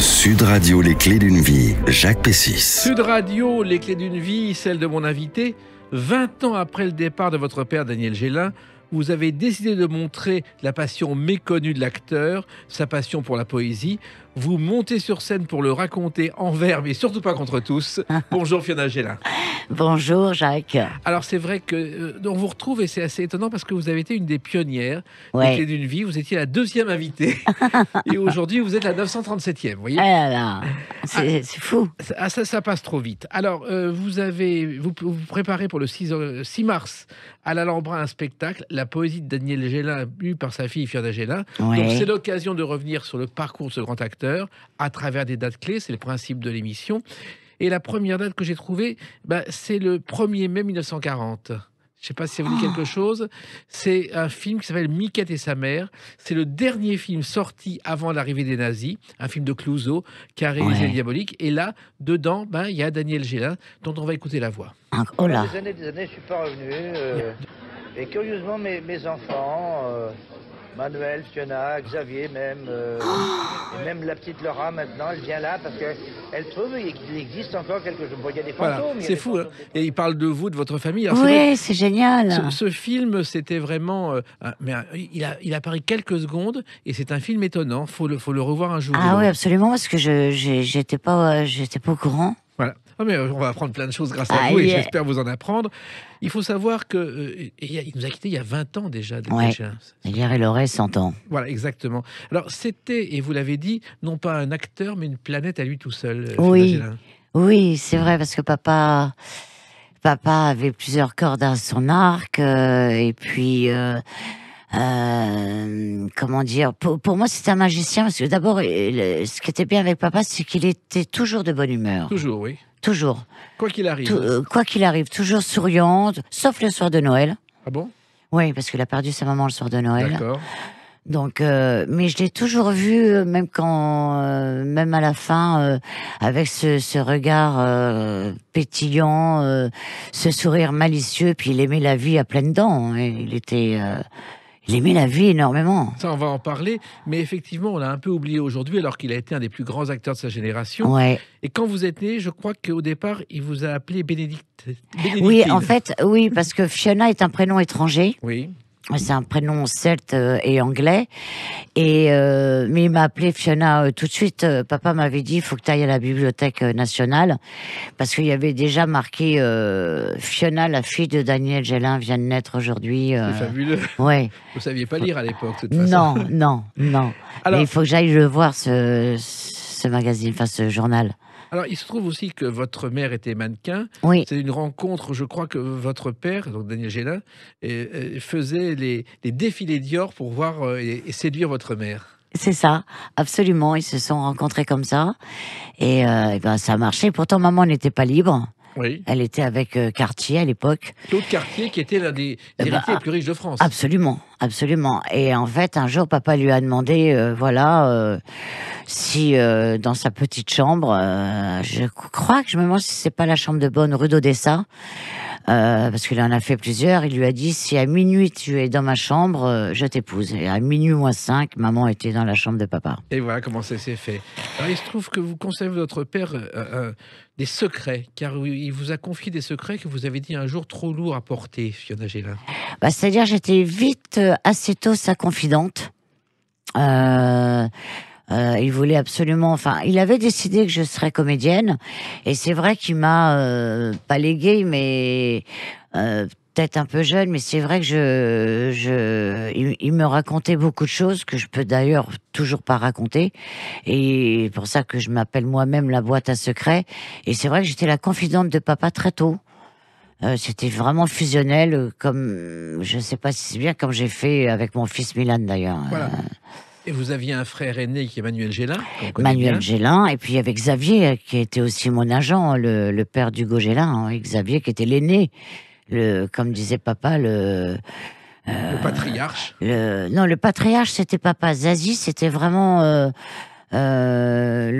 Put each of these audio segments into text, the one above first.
Sud Radio, les clés d'une vie, Jacques Pessis. Sud Radio, les clés d'une vie, celle de mon invité. 20 ans après le départ de votre père, Daniel Gélin, vous avez décidé de montrer la passion méconnue de l'acteur, sa passion pour la poésie. Vous montez sur scène pour le raconter en verbe et surtout pas contre tous. Bonjour Fiona Gélin. Bonjour Jacques. Alors c'est vrai que euh, on vous retrouve et c'est assez étonnant parce que vous avez été une des pionnières d'une vie. Vous étiez la deuxième invitée et aujourd'hui vous êtes la 937e. Vous voyez ah, ah c'est fou. ça, ça passe trop vite. Alors euh, vous avez vous, préparez pour le 6, euh, mars à l'Alhambra un spectacle, la poésie de Daniel Gélin, lu par sa fille Fiona Gélin. c'est l'occasion de revenir sur le parcours de ce grand acteur à travers des dates clés. C'est le principe de l'émission. Et la première date que j'ai trouvée, bah, c'est le 1er mai 1940. Je ne sais pas si ça vous dit quelque ah. chose. C'est un film qui s'appelle Miquette et sa mère. C'est le dernier film sorti avant l'arrivée des nazis, un film de Clouseau qui a réalisé Diabolique. Et là, dedans, ben, il y a Daniel Gélin, dont on va écouter la voix. Ah, oh des années, des années, je ne suis pas revenu. Euh, et curieusement, mes, mes enfants, euh, Manuel, Fiona, Xavier même, euh, oh. et même la petite Laura maintenant, elle vient là parce qu'elle trouve qu'il existe encore quelque chose. il y a des fantômes. c'est fou. Hein. Et il parle de vous, de votre famille. oui, c'est génial. Ce, film, c'était vraiment... Euh, mais, il, a, il apparaît quelques secondes et c'est un film étonnant. Il faut le, faut le revoir un jour. Ah oui, absolument, parce que je n'étais pas, j'étais pas au courant. Ah, mais euh, on va apprendre plein de choses grâce à ah, vous et j'espère vous en apprendre. Il faut savoir que euh, il nous a quitté il y a 20 ans déjà. De hier il aurait 100 ans. Voilà, exactement. Alors c'était, et vous l'avez dit, non pas un acteur, mais une planète à lui tout seul. Euh, oui, hein. oui, c'est vrai parce que papa. Papa avait plusieurs cordes à son arc, et puis comment dire, pour, pour moi c'était un magicien parce que d'abord, ce qui était bien avec papa, c'est qu'il était toujours de bonne humeur. Toujours, oui. Toujours. Quoi qu'il arrive. Euh, quoi qu'il arrive, toujours souriante, sauf le soir de Noël. Ah bon Oui, parce qu'il a perdu sa maman le soir de Noël. D'accord. Donc, euh, mais je l'ai toujours vu, euh, même quand, même à la fin, avec ce, regard pétillant, ce sourire malicieux, puis il aimait la vie à pleines dents. Hein. il était il la vie énormément. Ça, on va en parler. Mais effectivement, on l'a un peu oublié aujourd'hui, alors qu'il a été un des plus grands acteurs de sa génération. Et quand vous êtes né, je crois qu'au départ, il vous a appelé Bénédicte. Oui, en fait, oui, parce que Fiona est un prénom étranger. Oui c'est un prénom celte euh, et anglais. Et euh, mais il m'a appelé Fiona euh, tout de suite. papa m'avait dit, il faut que tu ailles à la bibliothèque nationale parce qu'il y avait déjà marqué Fiona, la fille de Daniel Gélin, vient de naître aujourd'hui. c'est fabuleux. Vous saviez pas lire à l'époque, de toute façon. Non, non, non. Alors... il faut que j'aille le voir ce, ce magazine, enfin ce journal. Alors, il se trouve aussi que votre mère était mannequin. Oui. C'est une rencontre, je crois que votre père, donc Daniel Gélin, faisait les, défilés Dior pour voir euh, et, séduire votre mère. C'est ça, absolument. Ils se sont rencontrés comme ça. Et, euh, ben, ça a marché. Pourtant, maman n'était pas libre. Elle était avec euh, Cartier à l'époque. Claude Cartier, qui était l'un des eh ben, héritiers les ah, plus riches de France. Absolument, absolument. Et en fait, un jour, papa lui a demandé, euh, voilà, euh, si dans sa petite chambre, je crois que je me demande si c'est pas la chambre de bonne rue d'Odessa, euh, parce qu'il en a fait plusieurs, il lui a dit si à minuit tu es dans ma chambre, euh, je t'épouse. Et à minuit moins 5, maman était dans la chambre de papa. Et voilà comment ça s'est fait. il se trouve que vous conservez votre père euh, des secrets, car il vous a confié des secrets que vous avez dit un jour trop lourds à porter, Fiona Gélin. Bah, c'est-à-dire j'étais vite, assez tôt sa confidente. Euh, il voulait absolument, enfin, il avait décidé que je serais comédienne, et c'est vrai qu'il m'a euh, pas légué, mais euh, peut-être un peu jeune, mais c'est vrai que je, je il, me racontait beaucoup de choses que je peux d'ailleurs toujours pas raconter, et pour ça que je m'appelle moi-même la boîte à secrets. Et c'est vrai que j'étais la confidente de papa très tôt. Euh, c'était vraiment fusionnel, comme je sais pas si c'est bien comme j'ai fait avec mon fils Milan d'ailleurs. Voilà. Et vous aviez un frère aîné qui est Manuel Gélin Manuel Gélin, et puis avec Xavier, euh, qui était aussi mon agent, le, père d'Hugo Gélin. Hein, Xavier qui était l'aîné, le, comme disait papa, le... Euh, le patriarche Non, le patriarche, c'était papa. Zazie, c'était vraiment... Euh, euh,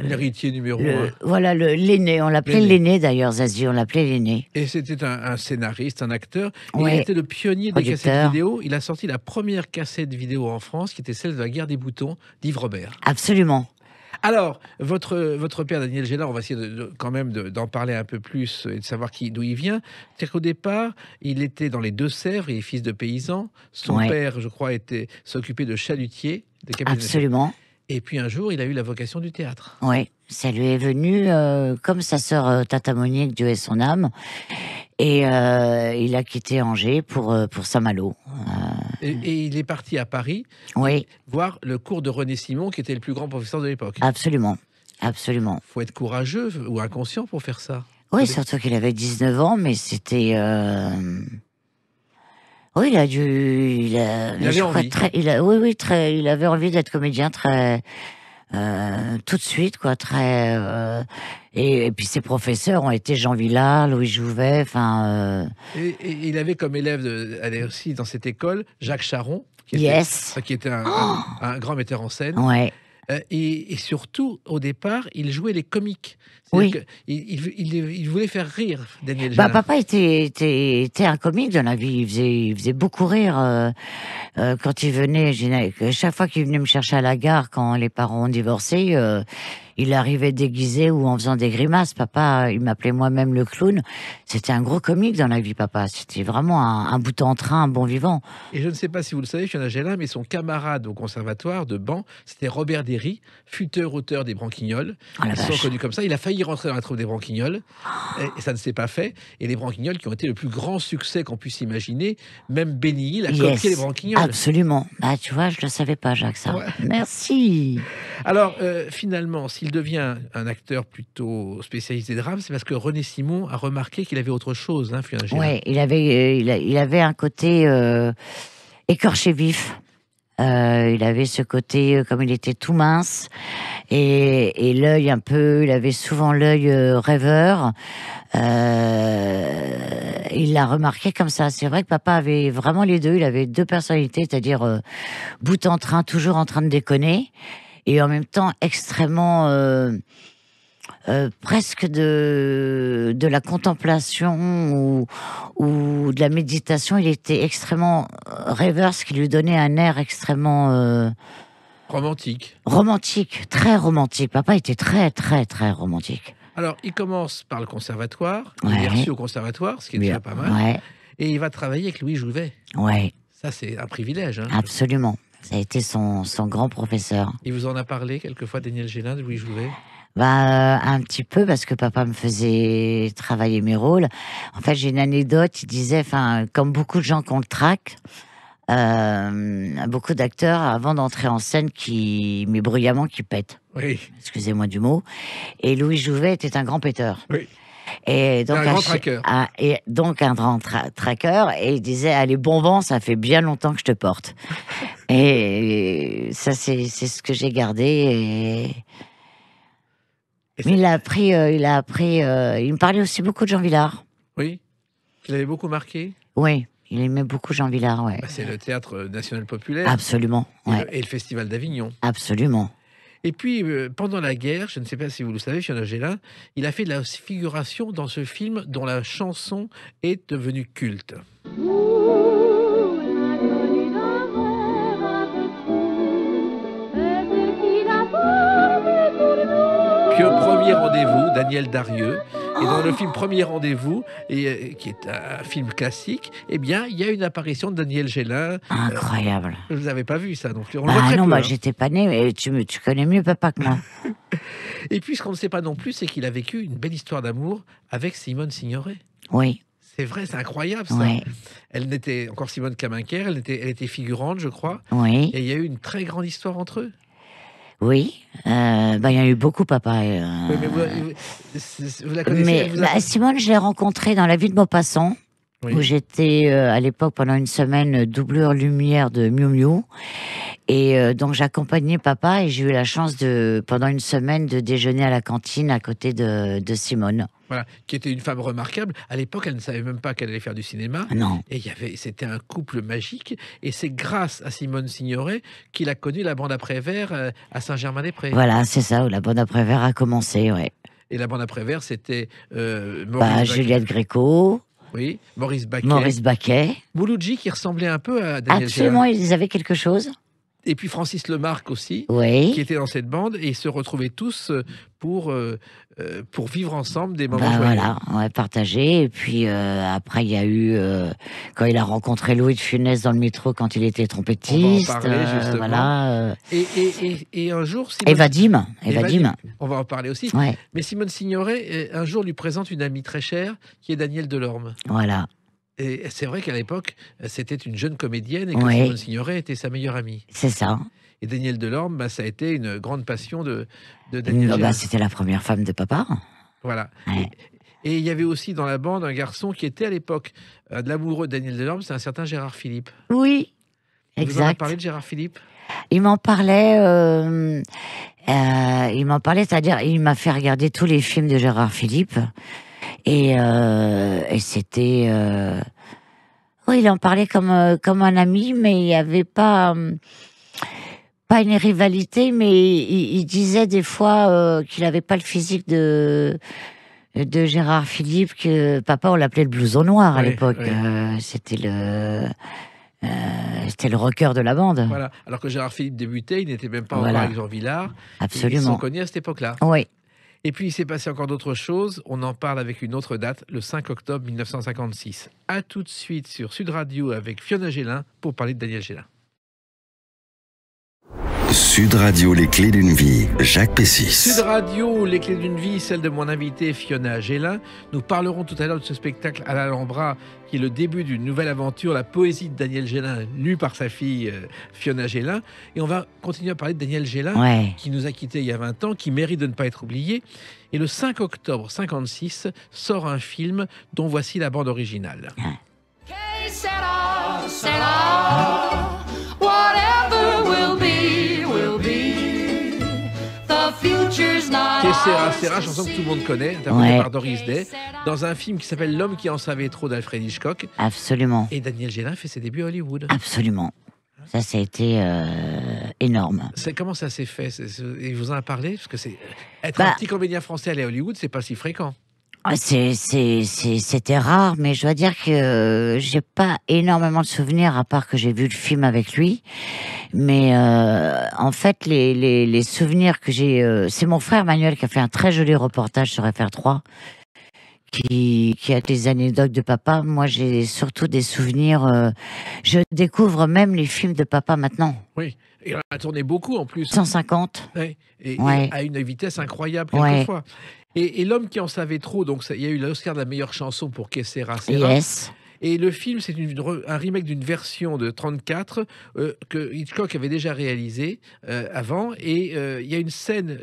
le, l'héritier numéro le, Voilà, l'aîné. On l'appelait l'aîné d'ailleurs, Zazie. On l'appelait l'aîné. Et c'était un, scénariste, un acteur. Il était le pionnier des cassettes vidéo. Il a sorti la première cassette vidéo en France, qui était celle de la guerre des boutons d'Yves Robert. Absolument. Alors, votre, votre père, Daniel Gélard, on va essayer quand même d'en parler un peu plus et de savoir d'où il vient. C'est-à-dire qu'au départ, il était dans les Deux-Sèvres, il est fils de paysan. Son père, je crois, était s'occupait de chalutiers, De Absolument. Et puis un jour, il a eu la vocation du théâtre. Oui, ça lui est venu euh, comme sa sœur euh, Tata Monique, Dieu et son âme. Et euh, il a quitté Angers pour, euh, pour Saint-Malo. Euh. Et, il est parti à Paris voir le cours de René Simon, qui était le plus grand professeur de l'époque. Absolument, absolument. faut être courageux ou inconscient pour faire ça. Oui, surtout qu'il avait 19 ans, mais c'était... Oui, il a dû. Il, avait envie. il oui, oui, très, il avait envie d'être comédien très, euh, tout de suite, quoi, très. Euh, et, puis ses professeurs ont été Jean Villard, Louis Jouvet, enfin. Euh, et, il avait comme élève, aussi dans cette école, Jacques Charon, qui était, qui était oh un, grand metteur en scène. Ouais. Euh, et, surtout, au départ, il jouait les comiques. Oui. il, voulait faire rire Daniel bah, Papa était, était, un comique dans la vie. Il faisait, beaucoup rire euh, euh, quand il venait. Chaque fois qu'il venait me chercher à la gare, quand les parents ont divorcé, il arrivait déguisé ou en faisant des grimaces. Papa, il m'appelait moi-même le clown. C'était un gros comique dans la vie, papa. C'était vraiment un, bouton bout en train, un bon vivant. Et je ne sais pas si vous le savez, je suis un là, mais son camarade au conservatoire de banc, c'était Robert Derry, futur auteur des Branquignoles. Ah, sont connus comme ça. Il a failli rentrer dans la troupe des Branquignoles. et, ça ne s'est pas fait. Et les Branquignoles qui ont été le plus grand succès qu'on puisse imaginer, même Benny Hill a copié les Branquignoles. Absolument. Bah, tu vois, je ne le savais pas, Jacques, ça. Merci. Alors, euh, finalement, devient un acteur plutôt spécialisé de drame, c'est parce que René Simon a remarqué qu'il avait autre chose. Hein, oui, il avait, euh, il, avait un côté euh, écorché vif. Euh, il avait ce côté, comme il était tout mince, et, l'œil un peu, il avait souvent l'œil rêveur. il l'a remarqué comme ça. C'est vrai que papa avait vraiment les deux. Il avait deux personnalités, c'est-à-dire bout en train, toujours en train de déconner et en même temps extrêmement euh, euh, presque de, de la contemplation ou, ou de la méditation. Il était extrêmement rêveur, ce qui lui donnait un air extrêmement... Euh, romantique. Romantique, très romantique. Papa était très, très, très romantique. Alors, il commence par le conservatoire, il est reçu au conservatoire, ce qui est déjà pas mal, et il va travailler avec Louis Jouvet. Ouais. Ça, c'est un privilège. Hein. Absolument. Ça a été son, son grand professeur. Il vous en a parlé quelquefois, Daniel Gélin, de Louis Jouvet bah, euh, un petit peu parce que papa me faisait travailler mes rôles. En fait, j'ai une anecdote. Il disait, enfin, comme beaucoup de gens qu'on le traque, euh, beaucoup d'acteurs avant d'entrer en scène qui, mais bruyamment, qui pètent. Oui. Excusez-moi du mot. Et Louis Jouvet était un grand péteur. Oui. Et donc un, grand tracker, et donc un grand tracker Et il disait, allez, bon vent, ça fait bien longtemps que je te porte. et ça, c'est ce que j'ai gardé. Et... il a appris, euh, il a appris, euh, il me parlait aussi beaucoup de Jean Villard. Oui, il avait beaucoup marqué. Oui, il aimait beaucoup Jean Villard, ouais. Bah, c'est le théâtre national populaire. Absolument. Et, le, et le Festival d'Avignon. Absolument. Et puis, euh, pendant la guerre, je ne sais pas si vous le savez, Chien Gélin, il a fait de la figuration dans ce film dont la chanson est devenue culte. Puis au premier rendez-vous, Daniel Darieux, et dans le film Premier Rendez-vous, euh, qui est un film classique, eh bien, il y a une apparition de Daniel Gélin. Incroyable. ne euh, vous avais pas vu ça non plus. On bah non, moi hein. j'étais pas né, mais tu, connais mieux papa que moi. et puis, ce qu'on ne sait pas non plus, c'est qu'il a vécu une belle histoire d'amour avec Simone Signoret. Oui. C'est vrai, c'est incroyable ça. Elle n'était encore Simone Caminquer, elle était, elle était figurante, je crois. Oui. Et il y a eu une très grande histoire entre eux. Oui, euh, bah, il y a eu beaucoup, papa. Euh, mais vous, bah, Simone, je l'ai rencontrée dans la ville de Maupassant, où j'étais euh, à l'époque pendant une semaine doublure lumière de Miu Miu. Et donc j'accompagnais papa et j'ai eu la chance de, pendant une semaine, de déjeuner à la cantine à côté de Simone. Voilà, qui était une femme remarquable. À l'époque, elle ne savait même pas qu'elle allait faire du cinéma. Non. Et il y avait, c'était un couple magique. Et c'est grâce à Simone Signoret qu'il a connu la bande après vert euh, à Saint-Germain-des-Prés. Voilà, c'est ça où la bande après vert a commencé, ouais. Et la bande après vert c'était euh, bah, Juliette Gréco. Oui, Maurice Baquet. Maurice Baquet. Mouloudji qui ressemblait un peu à Daniel Absolument, ils avaient quelque chose et puis Francis Lemarque aussi, qui était dans cette bande, et se retrouvaient tous euh, pour, euh, euh, pour vivre ensemble des moments. Bah voilà, on a partagé. Et puis après, il y a eu, quand il a rencontré Louis de Funès dans le métro quand il était trompettiste. On va en parler justement. et, un jour. Et Eva Dim. Eva On va en parler aussi. Mais Simone Signoret, un jour, lui présente une amie très chère qui est Daniel Delorme. Voilà. Et c'est vrai qu'à l'époque, c'était une jeune comédienne et que oui. Signoret était sa meilleure amie. C'est ça. Et Daniel Delorme, bah, ça a été une grande passion de, de oh, Daniel. Bah, c'était la première femme de papa. Voilà. Et, il y avait aussi dans la bande un garçon qui était à l'époque euh, de l'amoureux de Daniel Delorme, c'est un certain Gérard Philippe. Oui, exact. Vous en avez parlé de Gérard Philippe il m'en parlait, euh, euh, il m'en parlait, c'est-à-dire il m'a fait regarder tous les films de Gérard Philippe. Euh, et, c'était. Euh, oui, il en parlait comme, euh, comme un ami, mais il n'y avait pas. Pas une rivalité, mais il, disait des fois qu'il n'avait pas le physique de de Gérard Philippe que papa on l'appelait le blouson noir à l'époque. c'était le c'était le rocker de la bande. Alors que Gérard Philippe débutait, il n'était même pas encore avec Jean Villard. Absolument. Ils se à cette époque-là. Oui. Et puis il s'est passé encore d'autres choses. On en parle avec une autre date, le 5 octobre 1956. À tout de suite sur Sud Radio avec Fiona Gélin pour parler de Daniel Gélin. Sud Radio, les clés d'une vie, Jacques Pessis. Sud Radio, les clés d'une vie, celle de mon invité Fiona Gélin. Nous parlerons tout à l'heure de ce spectacle à l'Alhambra qui est le début d'une nouvelle aventure, la poésie de Daniel Gélin, lue par sa fille euh, Fiona Gélin. Et on va continuer à parler de Daniel Gélin, qui nous a quittés il y a 20 ans, qui mérite de ne pas être oublié. Et le 5 octobre 56 sort un film dont voici la bande originale. qui ah, que tout le monde connaît, par Doris Day, dans un film qui s'appelle L'homme qui en savait trop d'Alfred Hitchcock. Absolument. Et Daniel Gélin fait ses débuts à Hollywood. Absolument. Ça, ça a été euh, énorme. énorme. Comment ça s'est fait Il vous en a parlé Parce que c'est être un bah petit comédien français aller à Hollywood, c'est pas si fréquent. Ah, c'était rare, mais je dois dire que euh, j'ai pas énormément de souvenirs, à part que j'ai vu le film avec lui. Mais euh, en fait, les, souvenirs que j'ai... Euh, c'est mon frère Manuel qui a fait un très joli reportage sur FR3, qui, a des anecdotes de papa. Moi, j'ai surtout des souvenirs... je découvre même les films de papa maintenant. Oui, il en a tourné beaucoup en plus. 150. à une vitesse incroyable quelquefois. Et, L'homme qui en savait trop, donc il y a eu l'Oscar de la meilleure chanson pour Kessera Et le film, c'est un remake d'une version de 34 euh, que Hitchcock avait déjà réalisé euh, avant. Et euh, il y a une scène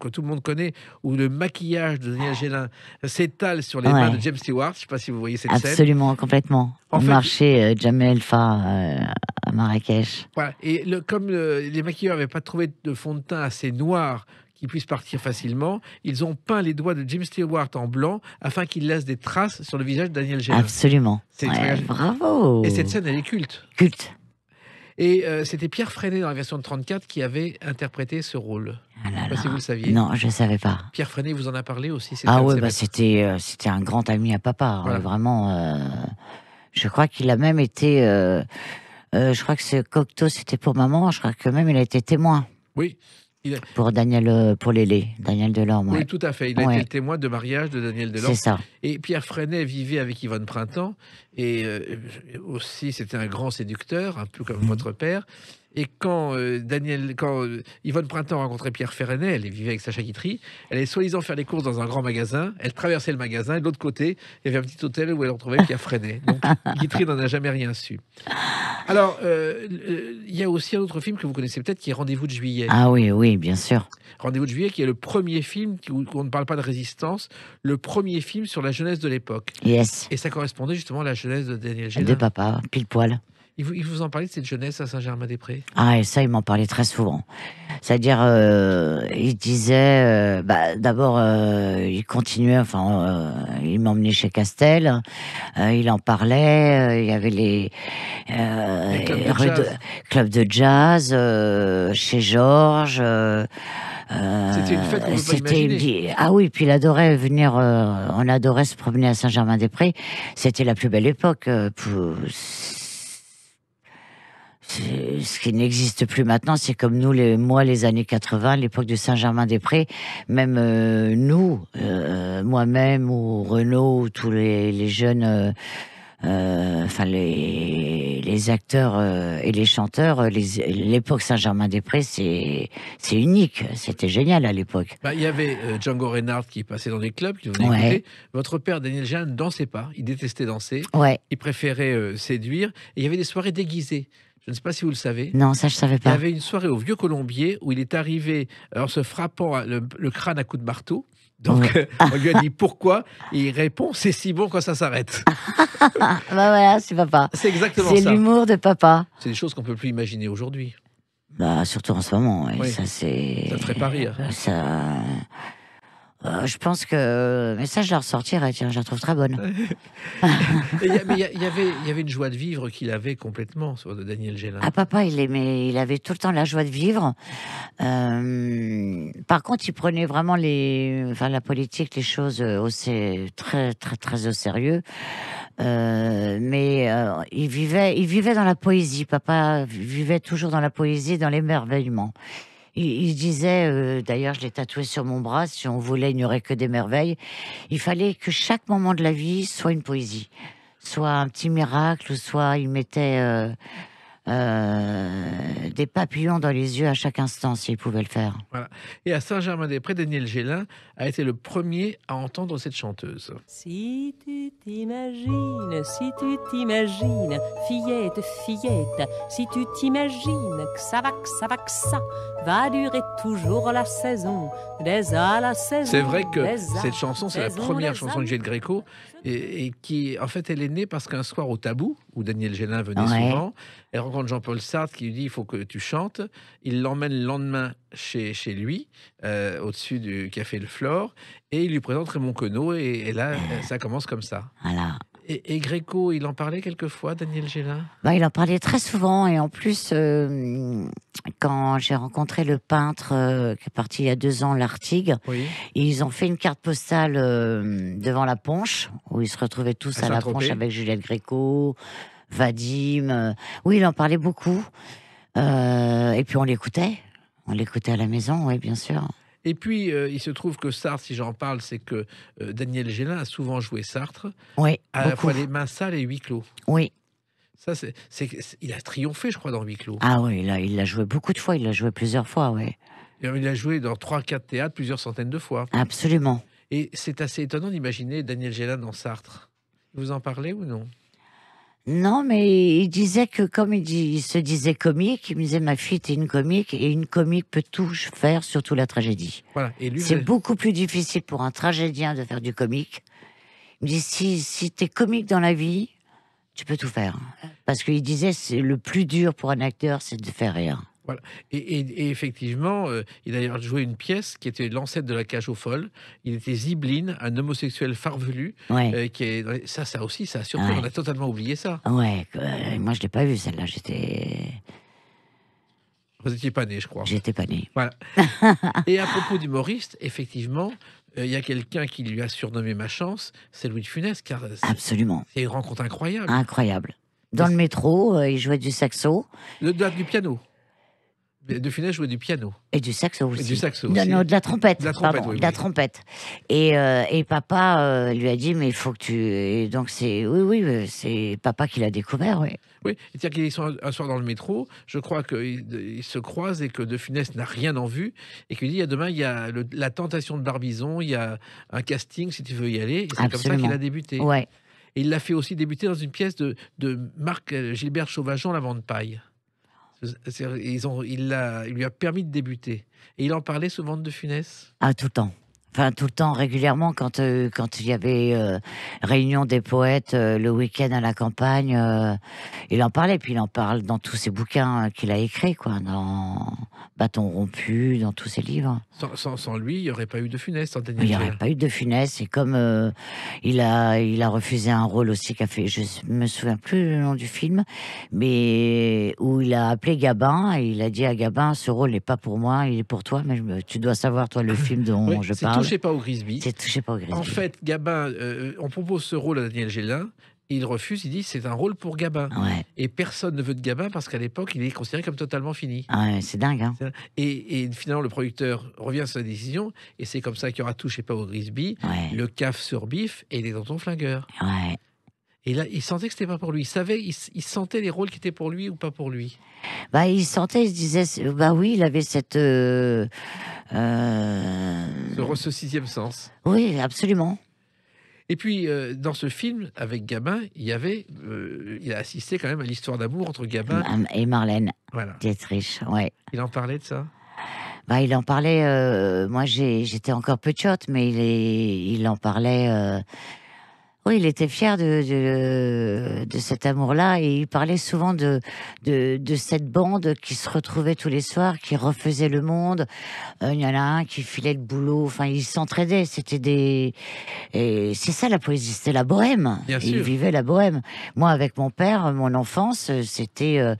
que tout le monde connaît où le maquillage de Daniel Gélin s'étale sur les mains de James Stewart. Je ne sais pas si vous voyez cette scène. Absolument, complètement. En marché Jamel Fa à Marrakech. Et comme les maquilleurs n'avaient pas trouvé de fond de teint assez noir qui puisse partir facilement, ils ont peint les doigts de Jim Stewart en blanc afin qu'il laisse des traces sur le visage de Daniel Absolument. C'est bravo. Et cette scène, elle est culte. Culte. Et euh, c'était Pierre Freinet dans la version de 34 qui avait interprété ce rôle. Ah vous saviez. Non, je savais pas. Pierre Freinet vous en a parlé aussi. Ah ouais, bah c'était euh, c'était un grand ami à papa. Hein. Vraiment, euh, je crois qu'il a même été. je crois que ce Cocteau c'était pour maman. Je crois que même il a été témoin. Oui. Pour Daniel, euh, pour Lélé, Daniel Delorme. Oui, tout à fait. Il a témoin de mariage de Daniel Delorme. Et Pierre Freinet vivait avec Yvonne Printemps, et euh, aussi c'était un grand séducteur, un peu comme mhm. votre père. Et quand euh, Daniel, quand euh, Yvonne Printemps rencontrait Pierre Ferrenet, elle vivait avec Sacha Guitry, elle est soi-disant faire des courses dans un grand magasin, elle traversait le magasin, et de l'autre côté, il y avait un petit hôtel où elle retrouvait Pierre Ferrenet. Donc Guitry n'en a jamais rien su. Alors, euh, il y a aussi un autre film que vous connaissez peut-être qui est Rendez-vous de juillet. Ah oui, oui, bien sûr. Rendez-vous de juillet qui est le premier film où on ne parle pas de résistance, le premier film sur la jeunesse de l'époque. Yes. Et ça correspondait justement à la jeunesse de Daniel Gélin. De papa, pile poil. Il vous, en parlait de cette jeunesse à Saint-Germain-des-Prés Ah, et ça, il m'en parlait très souvent. C'est-à-dire, euh, il disait, euh, bah, d'abord, euh, il continuait, enfin, il m'emmenait chez Castel, il en parlait, il y avait les, clubs, de, jazz, chez Georges. C'était une fête c'était ah oui puis il adorait venir on adorait se promener à Saint-Germain-des-Prés c'était la plus belle époque pour... Euh, ce qui n'existe plus maintenant, c'est comme nous, les, moi, les années 80, l'époque de Saint-Germain-des-Prés, même euh, nous, euh, moi-même ou Renaud, tous les, jeunes, enfin les, acteurs et les chanteurs, l'époque Saint-Germain-des-Prés, c'est unique. C'était génial à l'époque. Bah, il y avait Django Reinhardt qui passait dans les clubs, qui Votre père, Daniel Jeanne, dansait pas. Il détestait danser. Il préférait séduire. il y avait des soirées déguisées je ne sais pas si vous le savez. Non, ça je savais pas. Il y avait une soirée au Vieux Colombier où il est arrivé en se frappant le, crâne à coups de marteau. Donc euh, on lui a dit pourquoi et il répond c'est si bon quand ça s'arrête. bah voilà, c'est papa. C'est exactement ça. C'est l'humour de papa. C'est des choses qu'on peut plus imaginer aujourd'hui. Bah surtout en ce moment, ça c'est. Ça ferait pas rire. Ça euh, je pense que. Euh, mais ça, je la ressortirai, tiens, je la trouve très bonne. mais il y, avait, une joie de vivre qu'il avait complètement, sur de Daniel Gélin. Ah, papa, il aimait, il avait tout le temps la joie de vivre. Euh, par contre, il prenait vraiment les, la politique, les choses très, très, très au sérieux. mais il vivait, il vivait dans la poésie. Papa vivait toujours dans la poésie, dans l'émerveillement il, disait, euh, d'ailleurs, je l'ai tatoué sur mon bras, si on voulait, il n'y aurait que des merveilles. Il fallait que chaque moment de la vie soit une poésie, soit un petit miracle, soit il mettait. Euh, euh, des papillons dans les yeux à chaque instant, s'il pouvait le faire. Et à Saint-Germain-des-Prés, Daniel Gélin a été le premier à entendre cette chanteuse. Si tu t'imagines, si tu t'imagines, fillette, fillette, si tu t'imagines que ça va, que ça va, que ça va durer toujours la saison, des à la saison. C'est vrai que cette chanson, c'est la première chanson de Gilles Gréco et, qui, en fait, elle est née parce qu'un soir au Tabou, où Daniel Gélin venait souvent, elle rencontre Jean-Paul Sartre qui lui dit il faut que tu chantes. Il l'emmène le lendemain chez, lui, euh, au-dessus du café Le Flore, et il lui présente Raymond Queneau, et, et là, eh. ça commence comme ça. Voilà. Et, Gréco, il en parlait quelquefois, Daniel Gélin bah, Il en parlait très souvent. Et en plus, euh, quand j'ai rencontré le peintre euh, qui est parti il y a deux ans, l'Artigue, ils ont fait une carte postale euh, devant la Ponche, où ils se retrouvaient tous à, à la Ponche avec Juliette Gréco, Vadim. Oui, il en parlait beaucoup. et puis on l'écoutait. On l'écoutait à la maison, oui, bien sûr. Et puis, euh, il se trouve que Sartre, si j'en parle, c'est que euh, Daniel Gélin a souvent joué Sartre. Oui. À la fois les mains sales et huis clos. Oui. Ça, c'est, il a triomphé, je crois, dans huis clos. Ah oui, il l'a joué beaucoup de fois, il l'a joué plusieurs fois, oui. Il a joué dans 3-4 théâtres plusieurs centaines de fois. Absolument. Et c'est assez étonnant d'imaginer Daniel Gélin dans Sartre. Vous en parlez ou non non, mais il disait que comme il, se disait comique, il me disait ma fille t'es une comique et une comique peut tout faire, surtout la tragédie. c'est beaucoup plus difficile pour un tragédien de faire du comique. Il me dit si, si t'es comique dans la vie, tu peux tout faire. Parce qu'il disait c'est le plus dur pour un acteur, c'est de faire rien. » Et, effectivement, euh, il a d'ailleurs joué une pièce qui était l'ancêtre de la cage aux folles. Il était Zibline, un homosexuel farvelu. Euh, qui est... Ça, ça aussi, ça a surpris. On a totalement oublié ça. Ouais, euh, moi je l'ai pas vu celle-là. J'étais. Vous n'étiez pas né, je crois. J'étais pas né. Voilà. et à propos d'humoriste, effectivement, il y a quelqu'un qui lui a surnommé ma chance, c'est Louis de Funès, car absolument. C'est une rencontre incroyable. Incroyable. Dans le métro, il jouait du saxo. Le, du piano. De Funès jouait du piano. Et du saxo aussi. du saxo aussi. Non, de la trompette. la trompette, de la trompette. Euh, et, papa euh, lui a dit, mais il faut que tu... Et donc c'est... Oui, oui, c'est papa qui l'a découvert, oui. Oui, c'est-à-dire qu'ils sont un soir dans le métro, je crois qu'ils se croisent et que De Funès n'a rien en vue, et qu'il dit, a ah, demain, il y a la tentation de Barbizon, il y a un casting, si tu veux y aller, c'est comme ça qu'il a débuté. Ouais. Et il l'a fait aussi débuter dans une pièce de, Marc euh, Gilbert Chauvageon, La Vente Paille. Ils ont, il, lui a permis de débuter. Et il en parlait souvent de Funès ah, tout temps tout le temps, régulièrement, quand euh, quand il y avait euh, réunion des poètes euh, le week-end à la campagne, il en parlait. Puis il en parle dans tous ses bouquins qu'il a écrits, quoi, dans Bâton rompu, dans tous ses livres. Sans, lui, il n'y aurait pas eu de funeste. en Il n'y aurait pas eu de funeste, Et comme il a il a refusé un rôle aussi qu'a fait, je me souviens plus le nom du film, mais où il a appelé Gabin et il a dit à Gabin, ce rôle n'est pas pour moi, il est pour toi, mais tu dois savoir toi le film dont je parle touchez pas au Grisby. C'est pas au Grisby. En fait, Gabin, euh, on propose ce rôle à Daniel Gélin. Il refuse, il dit c'est un rôle pour Gabin. Et personne ne veut de Gabin parce qu'à l'époque, il est considéré comme totalement fini. Ah c'est dingue. Hein. et, finalement, le producteur revient à sa décision et c'est comme ça qu'il y aura touché pas au Grisby, le CAF sur Bif et les dentons flingueurs. Ouais. Et là, il sentait que c'était pas pour lui. Il savait, il, sentait les rôles qui étaient pour lui ou pas pour lui. Bah, il sentait, il se disait, bah oui, il avait cette. Euh, euh, ce sixième sens. Oui, absolument. Et puis, euh, dans ce film, avec Gabin, il y avait. il a assisté quand même à l'histoire d'amour entre Gabin et Marlène. Voilà. Dietrich, ouais. Il en parlait de ça bah, il en parlait. moi, j'étais encore peu de mais il, est, il en parlait oui, il était fier de, de, cet amour-là et il parlait souvent de, de, cette bande qui se retrouvait tous les soirs, qui refaisait le monde. Euh, il y en a un qui filait le boulot, enfin, ils s'entraidaient. C'était des. Et c'est ça la poésie, c'était la bohème. Il vivait la bohème. Moi, avec mon père, mon enfance, c'était. Euh,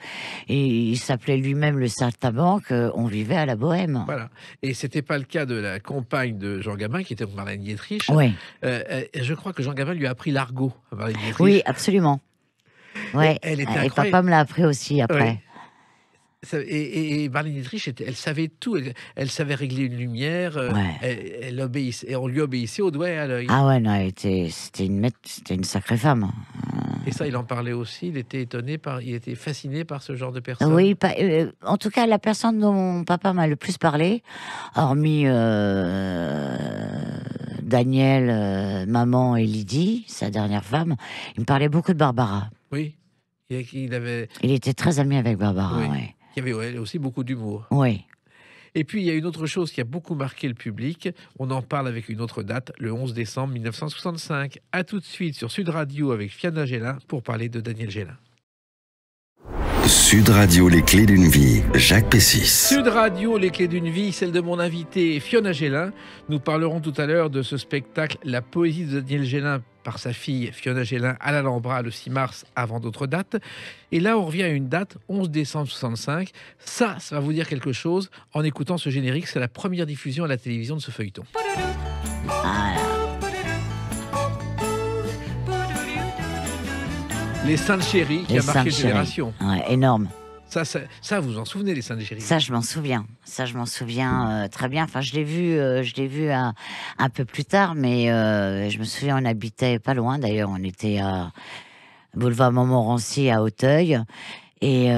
il, s'appelait lui-même le Saltabanque, euh, on vivait à la bohème. Voilà. Et c'était pas le cas de la compagne de Jean Gabin, qui était Marlène Dietrich. je crois que Jean Gabin lui a pris l'argot. Oui, absolument. Ouais. et papa me l'a appris aussi après. Et, et, Dietrich, elle savait tout. Elle, savait régler une lumière. Euh, elle, obéissait, et on lui obéissait au doigt hein, à l'œil. Ah ouais, non, c'était une c'était une sacrée femme. Et ça, il en parlait aussi. Il était étonné par, il était fasciné par ce genre de personne. Oui, euh, en tout cas, la personne dont papa m'a le plus parlé, hormis. Euh, Daniel, euh, maman et Lydie, sa dernière femme, il me parlait beaucoup de Barbara. Oui. Il, était très ami avec Barbara. Oui. Il avait aussi beaucoup d'humour. Oui. Et puis, il y a une autre chose qui a beaucoup marqué le public. On en parle avec une autre date, le 11 décembre 1965. À tout de suite sur Sud Radio avec Fiana Gélin pour parler de Daniel Gélin. Sud Radio, les clés d'une vie, Jacques Pessis. Sud Radio, les clés d'une vie, celle de mon invité Fiona Gélin. Nous parlerons tout à l'heure de ce spectacle, La poésie de Daniel Gélin par sa fille Fiona Gélin à Lambra, le 6 mars avant d'autres dates. Et là, on revient à une date, 11 décembre 65. Ça, ça va vous dire quelque chose en écoutant ce générique. C'est la première diffusion à la télévision de ce feuilleton. Ah, Les saintes Chéries qui a marqué génération. Ouais, énorme. Ça, ça, vous en souvenez, les Saintes Chéries Ça, je m'en souviens. Ça, je m'en souviens euh, très bien. Enfin, je l'ai vu, euh, je l'ai vu un, peu plus tard, mais euh, je me souviens, on habitait pas loin d'ailleurs. On était à boulevard Montmorency à Auteuil. Et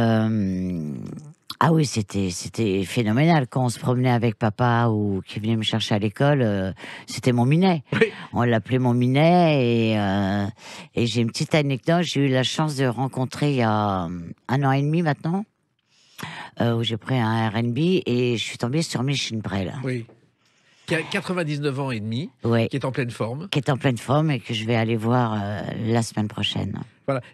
ah oui, c'était c'était phénoménal quand on se promenait avec papa ou qui venait me chercher à l'école, euh, c'était mon minet. On l'appelait mon minet et, euh, et j'ai une petite anecdote. J'ai eu la chance de rencontrer il y a euh, un an et demi maintenant où j'ai pris un R&B et je suis tombée sur Michel Brel. Oui qui a 99 ans et demi, ouais. qui est en pleine forme. Qui est en pleine forme et que je vais aller voir la semaine prochaine.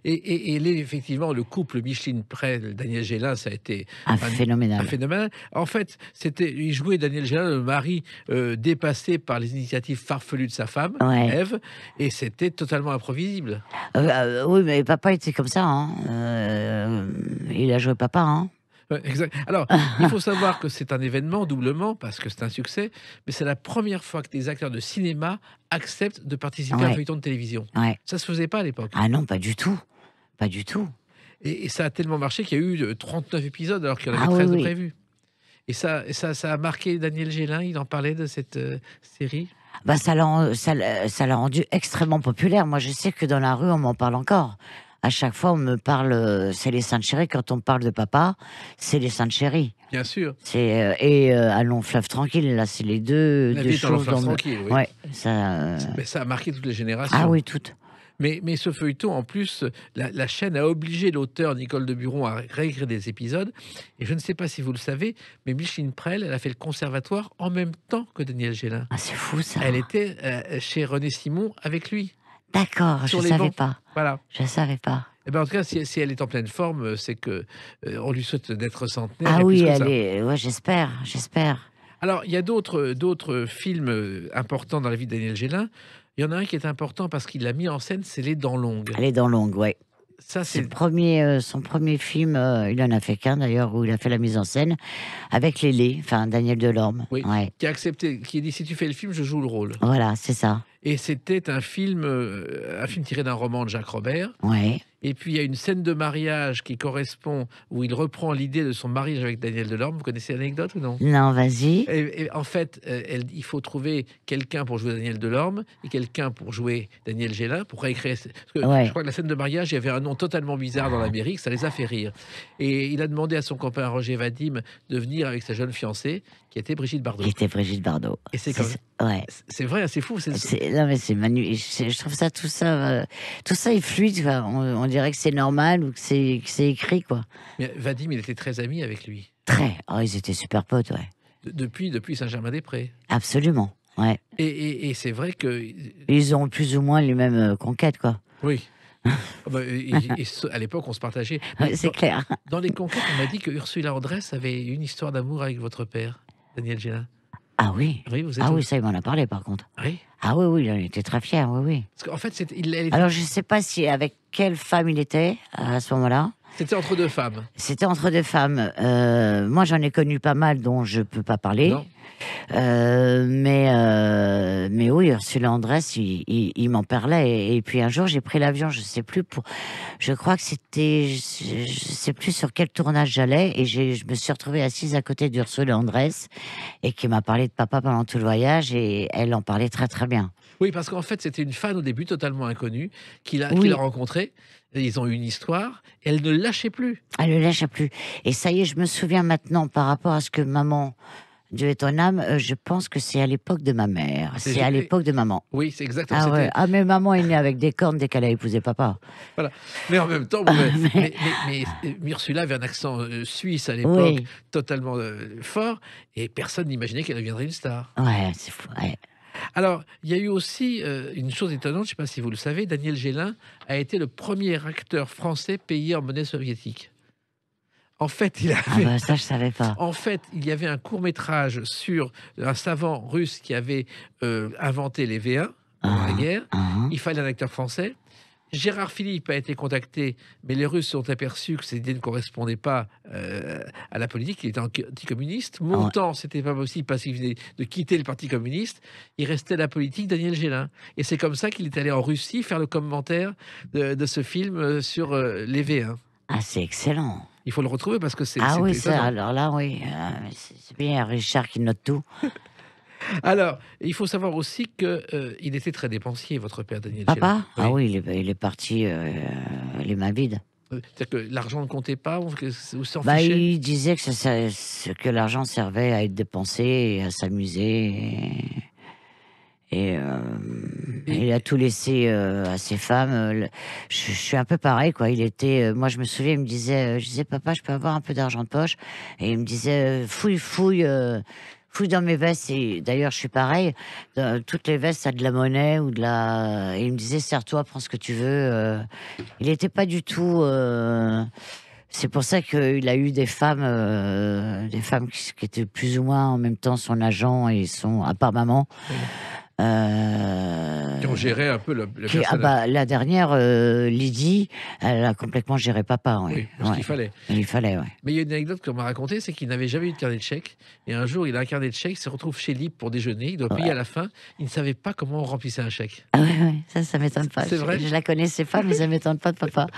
Et, et, et effectivement, le couple Micheline-Prel, Daniel Gélin, ça a été ah, un, Un phénomène. En fait, c'était, il jouait Daniel Gélin, le mari euh, dépassé par les initiatives farfelues de sa femme, ouais. Ève, et c'était totalement imprévisible. Euh, bah, euh, oui, mais papa était comme ça. Hein. il a joué papa. Hein. Alors, il faut savoir que c'est un événement doublement parce que c'est un succès, mais c'est la première fois que des acteurs de cinéma acceptent de participer à un feuilleton de télévision. Ça se faisait pas à l'époque. Ah non, pas du tout. Pas du tout. Et, ça a tellement marché qu'il y a eu 39 euh, épisodes alors qu'il y en avait 13 ah de prévus. Et ça, ça, a marqué Daniel Gélin, il en parlait de cette euh, série bah, ça l'a rendu extrêmement populaire. Moi, je sais que dans la rue, on m'en parle encore à chaque fois, on me parle, euh, c'est les saintes chéris. Quand on parle de papa, c'est les saintes chéris. Bien sûr. C'est euh, et allons euh, fleuve tranquille. Là, c'est les deux, La choses. tranquille, oui. ça. Mais ça a marqué toutes les générations. Ah oui, toutes. Mais, mais, ce feuilleton, en plus, la, chaîne a obligé l'auteur Nicole de Buron à réécrire des épisodes. Et je ne sais pas si vous le savez, mais Micheline Prel, elle a fait le conservatoire en même temps que Daniel Gélin. Ah, c'est fou ça. Elle était chez René Simon avec lui. D'accord, je ne savais pas. Voilà. Je ne savais pas. Eh ben en tout cas, si, elle est en pleine forme, euh, c'est que euh, on lui souhaite d'être centenaire. Ah oui, euh, ouais, j'espère, j'espère. Alors, il y a d'autres, d'autres films importants dans la vie de Daniel Gélin. Il y en a un qui est important parce qu'il l'a mis en scène, c'est Les Dents Longues. Les Dents Longues, oui. Ça, c'est son premier film, il en a fait qu'un d'ailleurs, où il a fait la mise en scène avec Lélé, enfin Daniel Delorme. qui a accepté, qui a dit si tu fais le film, je joue le rôle. Voilà, c'est ça. Et c'était un film, euh, un film tiré d'un roman de Jacques Robert. Ouais. Et puis il y a une scène de mariage qui correspond où il reprend l'idée de son mariage avec Daniel Delorme. Vous connaissez l'anecdote ou non Non, vas-y. En fait, euh, il faut trouver quelqu'un pour jouer Daniel Delorme et quelqu'un pour jouer Daniel Gélin pour réécrire. je crois que la scène de mariage, il y avait un nom totalement bizarre dans l'Amérique, ça les a fait rire. Et il a demandé à son copain Roger Vadim de venir avec sa jeune fiancée qui était Brigitte Bardot. Qui était Brigitte Bardot. c'est vrai, c'est fou. Non mais c'est Je trouve ça tout ça, euh, tout ça est fluide. On, dirait que c'est normal ou que c'est, écrit quoi. Vadim, il était très ami avec lui. Très. Oh, ils étaient super potes, ouais. depuis, depuis Saint-Germain-des-Prés. Absolument. Ouais. Et, c'est vrai que ils ont plus ou moins les mêmes euh, conquêtes quoi. Oui. Ah bah, à l'époque, on se partageait. C'est clair. Dans les conquêtes, on m'a dit que Ursula Andress avait une histoire d'amour avec votre père. Daniel Gélin ah oui. ah oui, ça, il m'en a parlé par contre. Oui. Ah oui, oui, il était très fier, oui, oui. Parce en fait, il, Alors, je ne sais pas si avec quelle femme il était à ce moment-là. C'était entre deux femmes. C'était entre deux femmes. Euh, moi, j'en ai connu pas mal dont je peux pas parler. Euh, mais, euh, mais oui, Ursula Andress, il, m'en parlait. Et, puis un jour, j'ai pris l'avion, je sais plus pour. Je crois que c'était. Je, sais plus sur quel tournage j'allais. Et je me suis retrouvée assise à côté d'Ursula Andress et qui m'a parlé de papa pendant tout le voyage. Et elle en parlait très, très bien. Oui, parce qu'en fait, c'était une femme au début totalement inconnue qu'il l'a rencontrée ils ont une histoire, elle ne lâchait plus. Elle ne lâchait plus. Et ça y est, je me souviens maintenant par rapport à ce que maman, Dieu est ton âme, euh, je pense que c'est à l'époque de ma mère. C'est à l'époque de maman. Oui, c'est exactement ah, ouais. ah, mais maman est née avec des cornes dès qu'elle a épousé papa. Voilà. Mais en même temps, mais, ah, euh, avait un accent euh, suisse à l'époque, totalement fort, et personne n'imaginait qu'elle deviendrait une star. Ouais, c'est fou. Alors, il y a eu aussi euh, une chose étonnante, je ne sais pas si vous le savez, Daniel Gélin a été le premier acteur français payé en monnaie soviétique. En fait, il ah avait... Bah, en fait, il y avait un court métrage sur un savant russe qui avait euh, inventé les V1 pendant la ah, guerre. Ah. il fallait un acteur français. Gérard Philippe a été contacté, mais les Russes ont aperçu que ces idées ne correspondaient pas euh, à la politique. Il était anticommuniste. Ah Montant, ah ouais. c'était pas possible parce qu'il venait de quitter le Parti communiste. Il restait la politique Daniel Gélin. Et c'est comme ça qu'il est allé en Russie faire le commentaire de, ce film euh, sur lev euh, les V1. Ah, c'est excellent. Il faut le retrouver parce que c'est. Ah oui, ça, alors là, oui. Ah, c'est bien Richard qui note tout. Alors, il faut savoir aussi qu'il euh, était très dépensier, votre père Daniel. Papa Ah oui, il est, parti euh, les mains vides. Euh, c'est-à-dire que l'argent ne comptait pas bah, Il disait que, ça, que l'argent servait à être dépensé à s'amuser. Et, il a tout laissé à ses femmes. Je, suis un peu pareil, quoi. Il était, moi, je me souviens, il me disait, je disais, papa, je peux avoir un peu d'argent de poche. Et il me disait, fouille, fouille dans mes vestes. Et d'ailleurs, je suis pareil. toutes les vestes, ça de la monnaie ou de la. il me disait, serre-toi, prends ce que tu veux. Euh. il n'était pas du tout. Euh, c'est pour ça qu'il a eu des femmes, euh, des femmes qui, étaient plus ou moins en même temps son agent et son, à euh, qui ont géré un peu ah bah, La dernière, euh, Lydie, elle a complètement géré papa. Oui, parce qu'il fallait. Il fallait, Mais il y a une anecdote qu'on m'a racontée, c'est qu'il n'avait jamais eu de carnet de chèque. Et un jour, il a un carnet de chèque, il se retrouve chez Lib pour déjeuner, il doit payer à la fin. Il ne savait pas comment on remplissait un chèque. Ah ouais, ça, ça m'étonne pas. C'est vrai. Je, la connaissais pas, mais ça m'étonne pas de papa.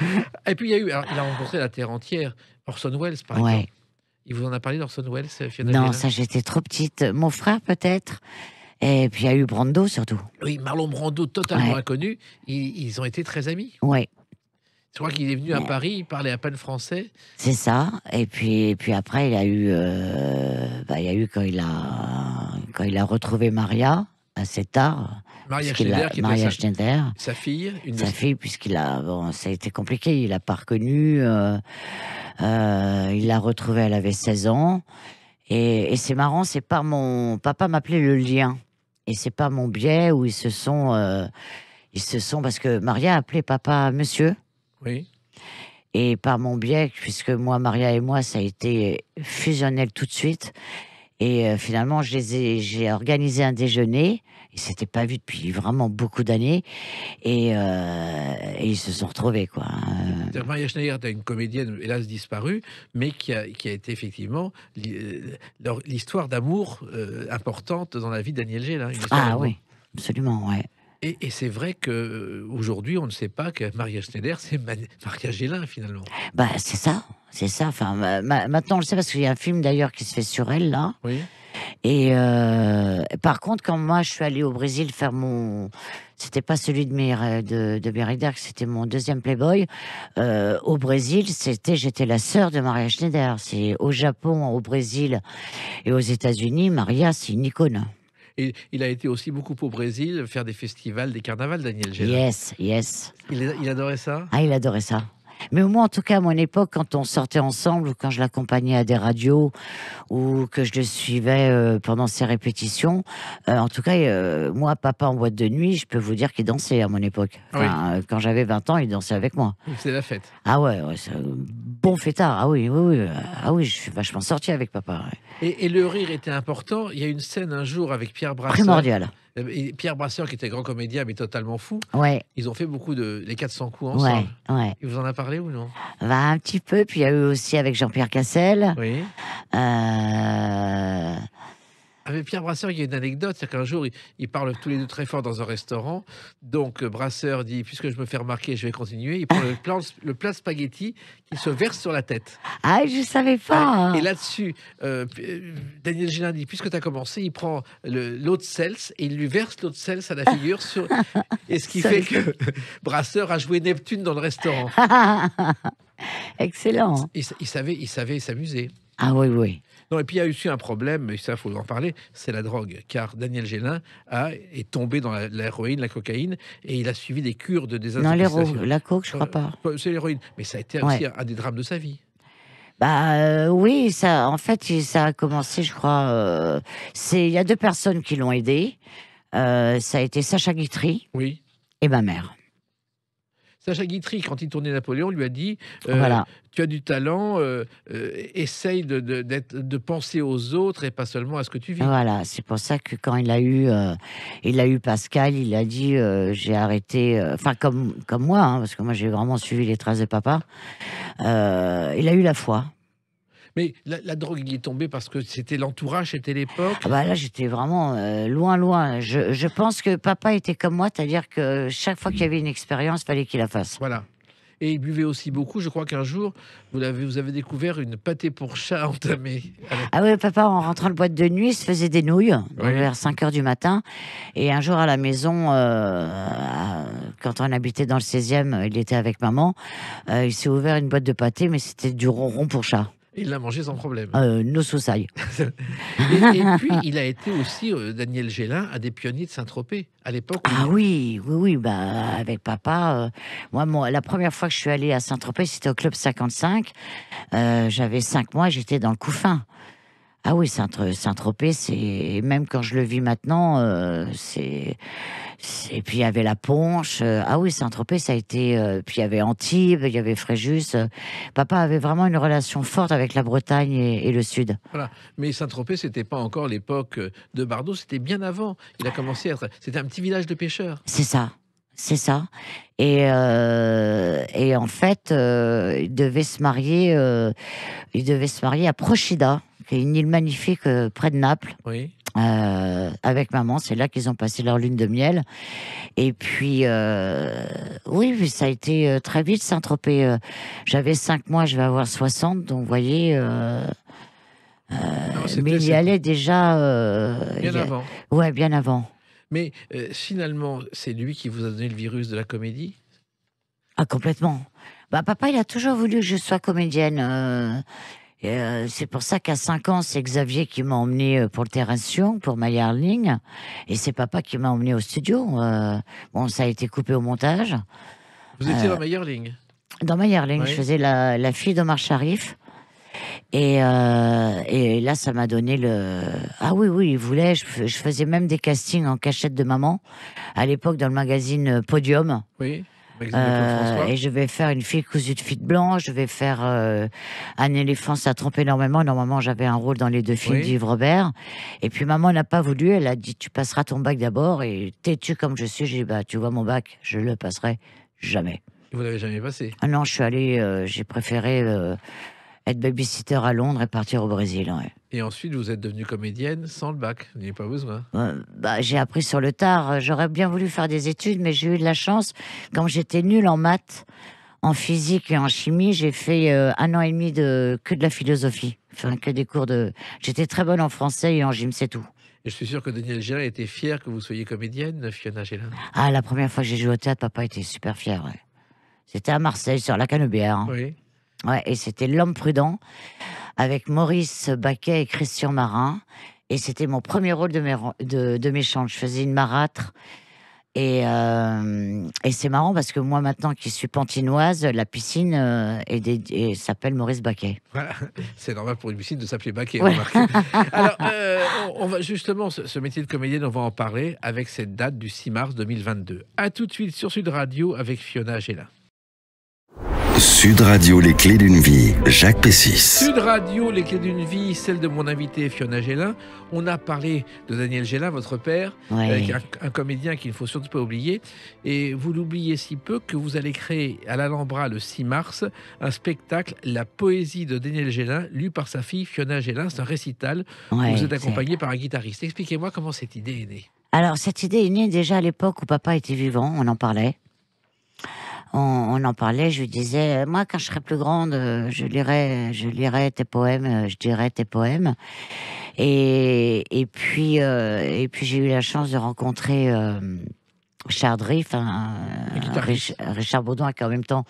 Et puis il y a eu, il a rencontré la terre entière, Orson Welles par exemple. Il vous en a parlé d'Orson Welles, euh, Fiona Non, ça j'étais trop petite. Mon frère peut-être. Et puis il y a eu Brando surtout. Oui, Marlon Brando, totalement inconnu. Ils, ils, ont été très amis. Oui. Je crois qu'il est venu à Paris, il parlait à peine français. C'est ça. Et puis, et puis après, il a eu, euh, bah, il y a eu quand il a, quand il a retrouvé Maria assez tard. Maria Schneider, Maria sa, sa, fille, sa fille, puisqu'il a, bon, ça a été compliqué. Il l'a pas reconnue. Euh, euh, il l'a retrouvée. Elle avait 16 ans. Et, et c'est marrant, c'est par mon papa m'appelait le lien et c'est pas mon biais où ils se sont, euh, ils se sont parce que Maria a appelé papa monsieur. Oui. Et par mon biais, puisque moi, Maria et moi, ça a été fusionnel tout de suite. Et euh, finalement, j'ai organisé un déjeuner ils s'étaient pas vus depuis vraiment beaucoup d'années euh, et, ils se sont retrouvés quoi. Euh, Maria Schneider était une comédienne hélas disparue, mais qui a, qui a été effectivement euh, l'histoire d'amour importante dans la vie d'Aniel G. Hein, ah oui, absolument, ouais. Et, c'est vrai que aujourd'hui, on ne sait pas que Maria Schneider, c'est Maria Gélin finalement. Bah c'est ça, c'est ça. Enfin, maintenant on le sait parce qu'il y a un film d'ailleurs qui se fait sur elle là. Oui. Et euh, par contre, quand moi je suis allée au Brésil faire mon, c'était pas celui de Mire, de, de c'était mon deuxième Playboy. Euh, au Brésil, c'était j'étais la sœur de Maria Schneider. C'est au Japon, au Brésil et aux États-Unis, Maria c'est une icône. Et il a été aussi beaucoup au Brésil faire des festivals, des carnavals, Daniel Yes, yes. il adorait ça Ah, il adorait ça. Mais au moins, en tout cas, à mon époque, quand on sortait ensemble, ou quand je l'accompagnais à des radios, ou que je le suivais euh, pendant ses répétitions, euh, en tout cas, euh, moi, papa en boîte de nuit, je peux vous dire qu'il dansait à mon époque. Quand j'avais 20 ans, il dansait avec moi. C'est la fête. Ah ouais, ouais fait tard Ah oui, oui, oui. Ah oui, je suis vachement sorti avec papa. Et, le rire était important. Il y a une scène un jour avec Pierre Brasseur. Primordial. Euh, Pierre Brasseur, qui était grand comédien, mais totalement fou. Ouais. Ils ont fait beaucoup de. Les 400 coups ensemble. Il vous en a parlé ou non bah, Un petit peu. Puis il y a eu aussi avec Jean-Pierre Cassel. Oui. Euh... Avec Pierre Brasseur, il y a une anecdote, c'est qu'un jour, ils, parlent tous les deux très fort dans un restaurant. Donc euh, Brasseur dit, puisque je me fais remarquer, je vais continuer. Il prend le plat le plat spaghetti qui se verse sur la tête. Ah, je savais pas. Hein. Et là-dessus, euh, Daniel Gélin dit, puisque tu as commencé, il prend l'eau de sels et il lui verse l'eau de sels à la figure. Et ce qui fait que Brasseur a joué Neptune dans le restaurant. Excellent. il savait, il savait s'amuser. Ah oui, oui. Non, et puis il y a eu aussi un problème, mais ça, il faut en parler, c'est la drogue. Car Daniel Gélin est tombé dans l'héroïne, la, cocaïne, et il a suivi des cures de désintoxication. Non, l'héroïne, la coke, je crois euh, pas. C'est l'héroïne. Mais ça a été aussi un, des drames de sa vie. Bah euh, oui, ça, en fait, ça a commencé, je crois. Euh, c'est il y a deux personnes qui l'ont aidé. ça a été Sacha Guitry oui. et ma mère. Sacha Guitry, quand il tournait Napoléon, lui a dit euh, Tu as du talent, euh, euh, essaye de, penser aux autres et pas seulement à ce que tu vis. Voilà, c'est pour ça que quand il a eu, il a eu Pascal, il a dit J'ai arrêté, enfin, comme, comme moi, hein, parce que moi j'ai vraiment suivi les traces de papa, il a eu la foi. Mais la, drogue, il est tombé parce que c'était l'entourage, c'était l'époque ah bah Là, j'étais vraiment euh, loin, loin. Je, pense que papa était comme moi, c'est-à-dire que chaque fois qu'il y avait une expérience, il fallait qu'il la fasse. Voilà. Et il buvait aussi beaucoup. Je crois qu'un jour, vous avez, vous avez découvert une pâtée pour chat entamée. Ah oui, papa, en rentrant de boîte de nuit, il se faisait des nouilles vers 5 heures du matin. Et un jour à la maison, euh, quand on habitait dans le 16e, il était avec maman, euh, il s'est ouvert une boîte de pâté, mais c'était du ronron pour chat. Il l'a mangé sans problème. Nos euh, no et, et, puis, il a été aussi, euh, Daniel Gélin, à des pionniers de Saint-Tropez, à l'époque. Ah oui, oui, oui, bah, avec papa. Euh, moi, la première fois que je suis allée à Saint-Tropez, c'était au Club 55. J'avais 5 mois, j'étais dans le couffin. Ah oui, euh, Saint-Tropez, c'est même quand je le vis maintenant, euh, c'est et puis il y avait la Ponche. Euh, ah oui, Saint-Tropez, ça a été. Puis il y avait Antibes, il y avait Fréjus. Papa avait vraiment une relation forte avec la Bretagne et, le Sud. Voilà. Mais Saint-Tropez, c'était pas encore l'époque de Bardot, c'était bien avant. Il a commencé à être. C'était un petit village de pêcheurs. C'est ça. C'est ça. Et, en fait, il devait se marier. il devait se marier à Prochida une île magnifique euh, près de Naples. Euh, avec maman, c'est là qu'ils ont passé leur lune de miel. Et puis, euh, oui, ça a été très vite, Saint-Tropez. J'avais 5 mois, je vais avoir 60, donc vous voyez. mais il y allait déjà. bien avant. Ouais, bien avant. Mais finalement, c'est lui qui vous a donné le virus de la comédie Ah, complètement. Bah, papa, il a toujours voulu que je sois comédienne. Euh, c'est pour ça qu'à 5 ans, c'est Xavier qui m'a emmené euh, pour le Sion, pour My et c'est papa qui m'a emmené au studio. Euh, bon, ça a été coupé au montage. Vous étiez dans ma Dans My je faisais la, fille d'Omar Sharif. Et, et là, ça m'a donné le. Ah oui, oui, il voulait. je faisais même des castings en cachette de maman. À l'époque, dans le magazine Podium. Oui. Euh, et je vais faire une fille cousue de fil blanc, je vais faire euh, un éléphant, ça trompe énormément. Normalement, j'avais un rôle dans les deux films du d'Yves Robert. Et puis maman n'a pas voulu, elle a dit tu passeras ton bac d'abord. Et têtu comme je suis, j'ai dit bah tu vois mon bac, je le passerai jamais. Vous l'avez jamais passé ah non, je suis allée, euh, j'ai préféré être babysitter à Londres et partir au Brésil. Et ensuite, vous êtes devenue comédienne sans le bac. Vous n'y pas vous Bah, bah, j'ai appris sur le tard. J'aurais bien voulu faire des études, mais j'ai eu de la chance. Quand j'étais nulle en maths, en physique et en chimie, j'ai fait euh, un an et demi de que de la philosophie. Enfin, que des cours de. J'étais très bonne en français et en gym, c'est tout. Et je suis sûr que Daniel Gélin était fier que vous soyez comédienne, Fiona Gélin. Ah, la première fois que j'ai joué au théâtre, papa était super fier. C'était à Marseille, sur la Canebière. Oui et c'était L'homme prudent avec Maurice Baquet et Christian Marin. Et c'était mon premier rôle de, méchant. Je faisais une marâtre. Euh, et, c'est marrant parce que moi, maintenant qui suis pantinoise, la piscine euh, s'appelle Maurice Baquet. c'est normal pour une piscine de s'appeler Baquet. Alors, euh, on, va justement, ce, métier de comédienne, on va en parler avec cette date du 6 mars 2022. À tout de suite sur Sud Radio avec Fiona Gélin. Sud Radio, les clés d'une vie, Jacques Pessis. Sud Radio, les clés d'une vie, celle de mon invité Fiona Gélin. On a parlé de Daniel Gélin, votre père, un, comédien qu'il ne faut surtout pas oublier. Et vous l'oubliez si peu que vous allez créer à l'Alhambra le 6 mars un spectacle, La poésie de Daniel Gélin, lu par sa fille Fiona Gélin. C'est un récital. vous êtes accompagné par un guitariste. Expliquez-moi comment cette idée est née. Alors, cette idée est née déjà à l'époque où papa était vivant, on en parlait on, en parlait, je lui disais, euh, moi, quand je serai plus grande, euh, je lirai, je lirai tes poèmes, euh, je dirai tes poèmes. Et, et puis, et puis j'ai eu la chance de rencontrer euh, Richard Riff, Richard Baudouin, qui en même temps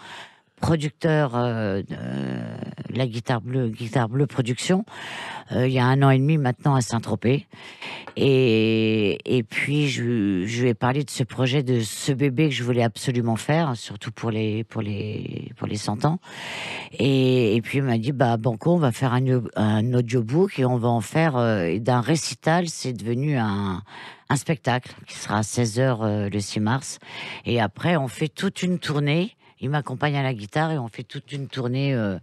producteur euh, de la guitare bleue, guitare bleue production, euh, il y a un an et demi maintenant à Saint-Tropez. Et, et puis je, lui ai parlé de ce projet, de ce bébé que je voulais absolument faire, hein, surtout pour les pour les pour les 100 ans. Et, et puis il m'a dit bah banco, on va faire un, audiobook et on va en faire euh, d'un récital. C'est devenu un un spectacle qui sera à 16h le 6 mars. Et après, on fait toute une tournée il m'accompagne à la guitare et on fait toute une tournée. Euh,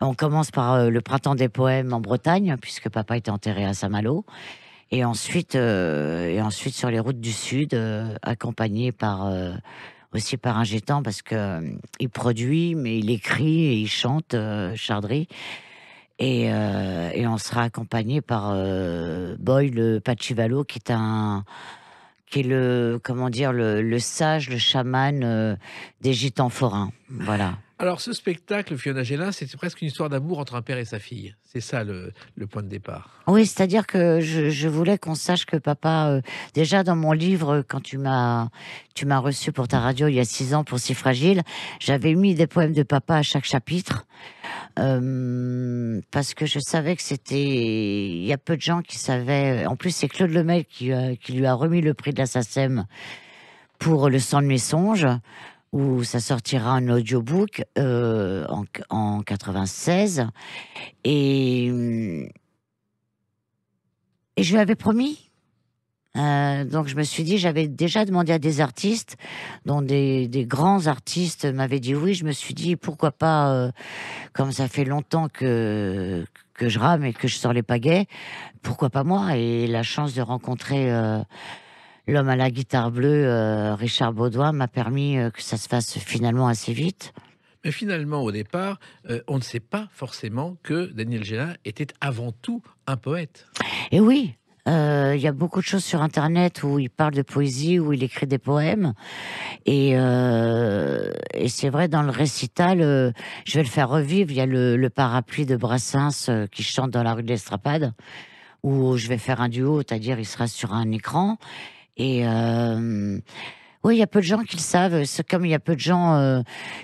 on commence par euh, le printemps des poèmes en Bretagne, puisque papa était enterré à Saint-Malo. Et ensuite, euh, et ensuite sur les routes du sud, accompagné par aussi par un jetant, parce que il produit, mais il écrit et il chante Chardry. Et, et, on sera accompagné par Boy le Pachivalo, qui est un qui est le, comment dire, le, le sage, le chaman euh, des gitans forains. Voilà. Alors, ce spectacle, Fiona Gélin, c'était presque une histoire d'amour entre un père et sa fille. C'est ça le, point de départ. Oui, c'est-à-dire que je, voulais qu'on sache que papa, euh, déjà dans mon livre, quand tu m'as tu m'as reçu pour ta radio il y a six ans pour Si Fragile, j'avais mis des poèmes de papa à chaque chapitre euh, parce que je savais que c'était il y a peu de gens qui savaient. Euh, en plus, c'est Claude Lemay qui, qui lui a remis le prix de la SACEM pour le sang de mes songes où ça sortira en audiobook euh, en, en 96. Et, et je lui avais promis. Euh, donc je me suis dit, j'avais déjà demandé à des artistes, dont des, grands artistes m'avaient dit oui. Je me suis dit pourquoi pas, euh, comme ça fait longtemps que que je rame et que je sors les pagaies, pourquoi pas moi Et la chance de rencontrer L'homme à la guitare bleue, euh, Richard Baudouin, m'a permis euh, que ça se fasse finalement assez vite. Mais finalement, au départ, euh, on ne sait pas forcément que Daniel Gélin était avant tout un poète. Et oui, il y a beaucoup de choses sur Internet où il parle de poésie, où il écrit des poèmes. Et, c'est vrai, dans le récital, je vais le faire revivre. Il y a le, parapluie de Brassens qui chante dans la rue de l'Estrapade, où je vais faire un duo, c'est-à-dire il sera sur un écran. Et euh, oui, il y a peu de gens qui le savent. Comme il y a peu de gens euh,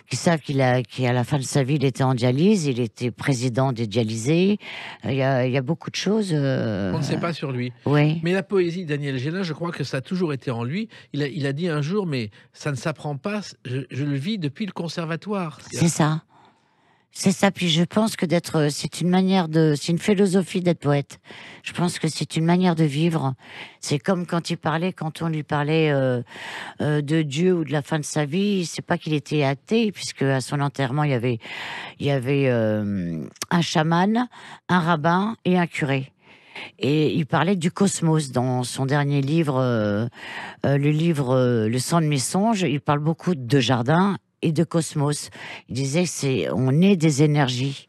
qui savent qu'il a, qu'à la fin de sa vie, il était en dialyse, il était président des dialysés. Il y a, beaucoup de choses. Euh, On ne sait pas sur lui. Oui. Mais la poésie, Daniel Gélin, je crois que ça a toujours été en lui. Il a, il a dit un jour, mais ça ne s'apprend pas, je le vis depuis le conservatoire. C'est ça. C'est ça. Puis je pense que d'être, euh, c'est une manière de, c'est une philosophie d'être poète. Je pense que c'est une manière de vivre. C'est comme quand il parlait, quand on lui parlait euh, euh, de Dieu ou de la fin de sa vie. C'est pas qu'il était athée, puisque à son enterrement il y avait, il y avait un chaman, un rabbin et un curé. Et il parlait du cosmos dans son dernier livre, le livre Le sang de mes songes. Il parle beaucoup de jardin et de cosmos. Il disait c'est on est des énergies.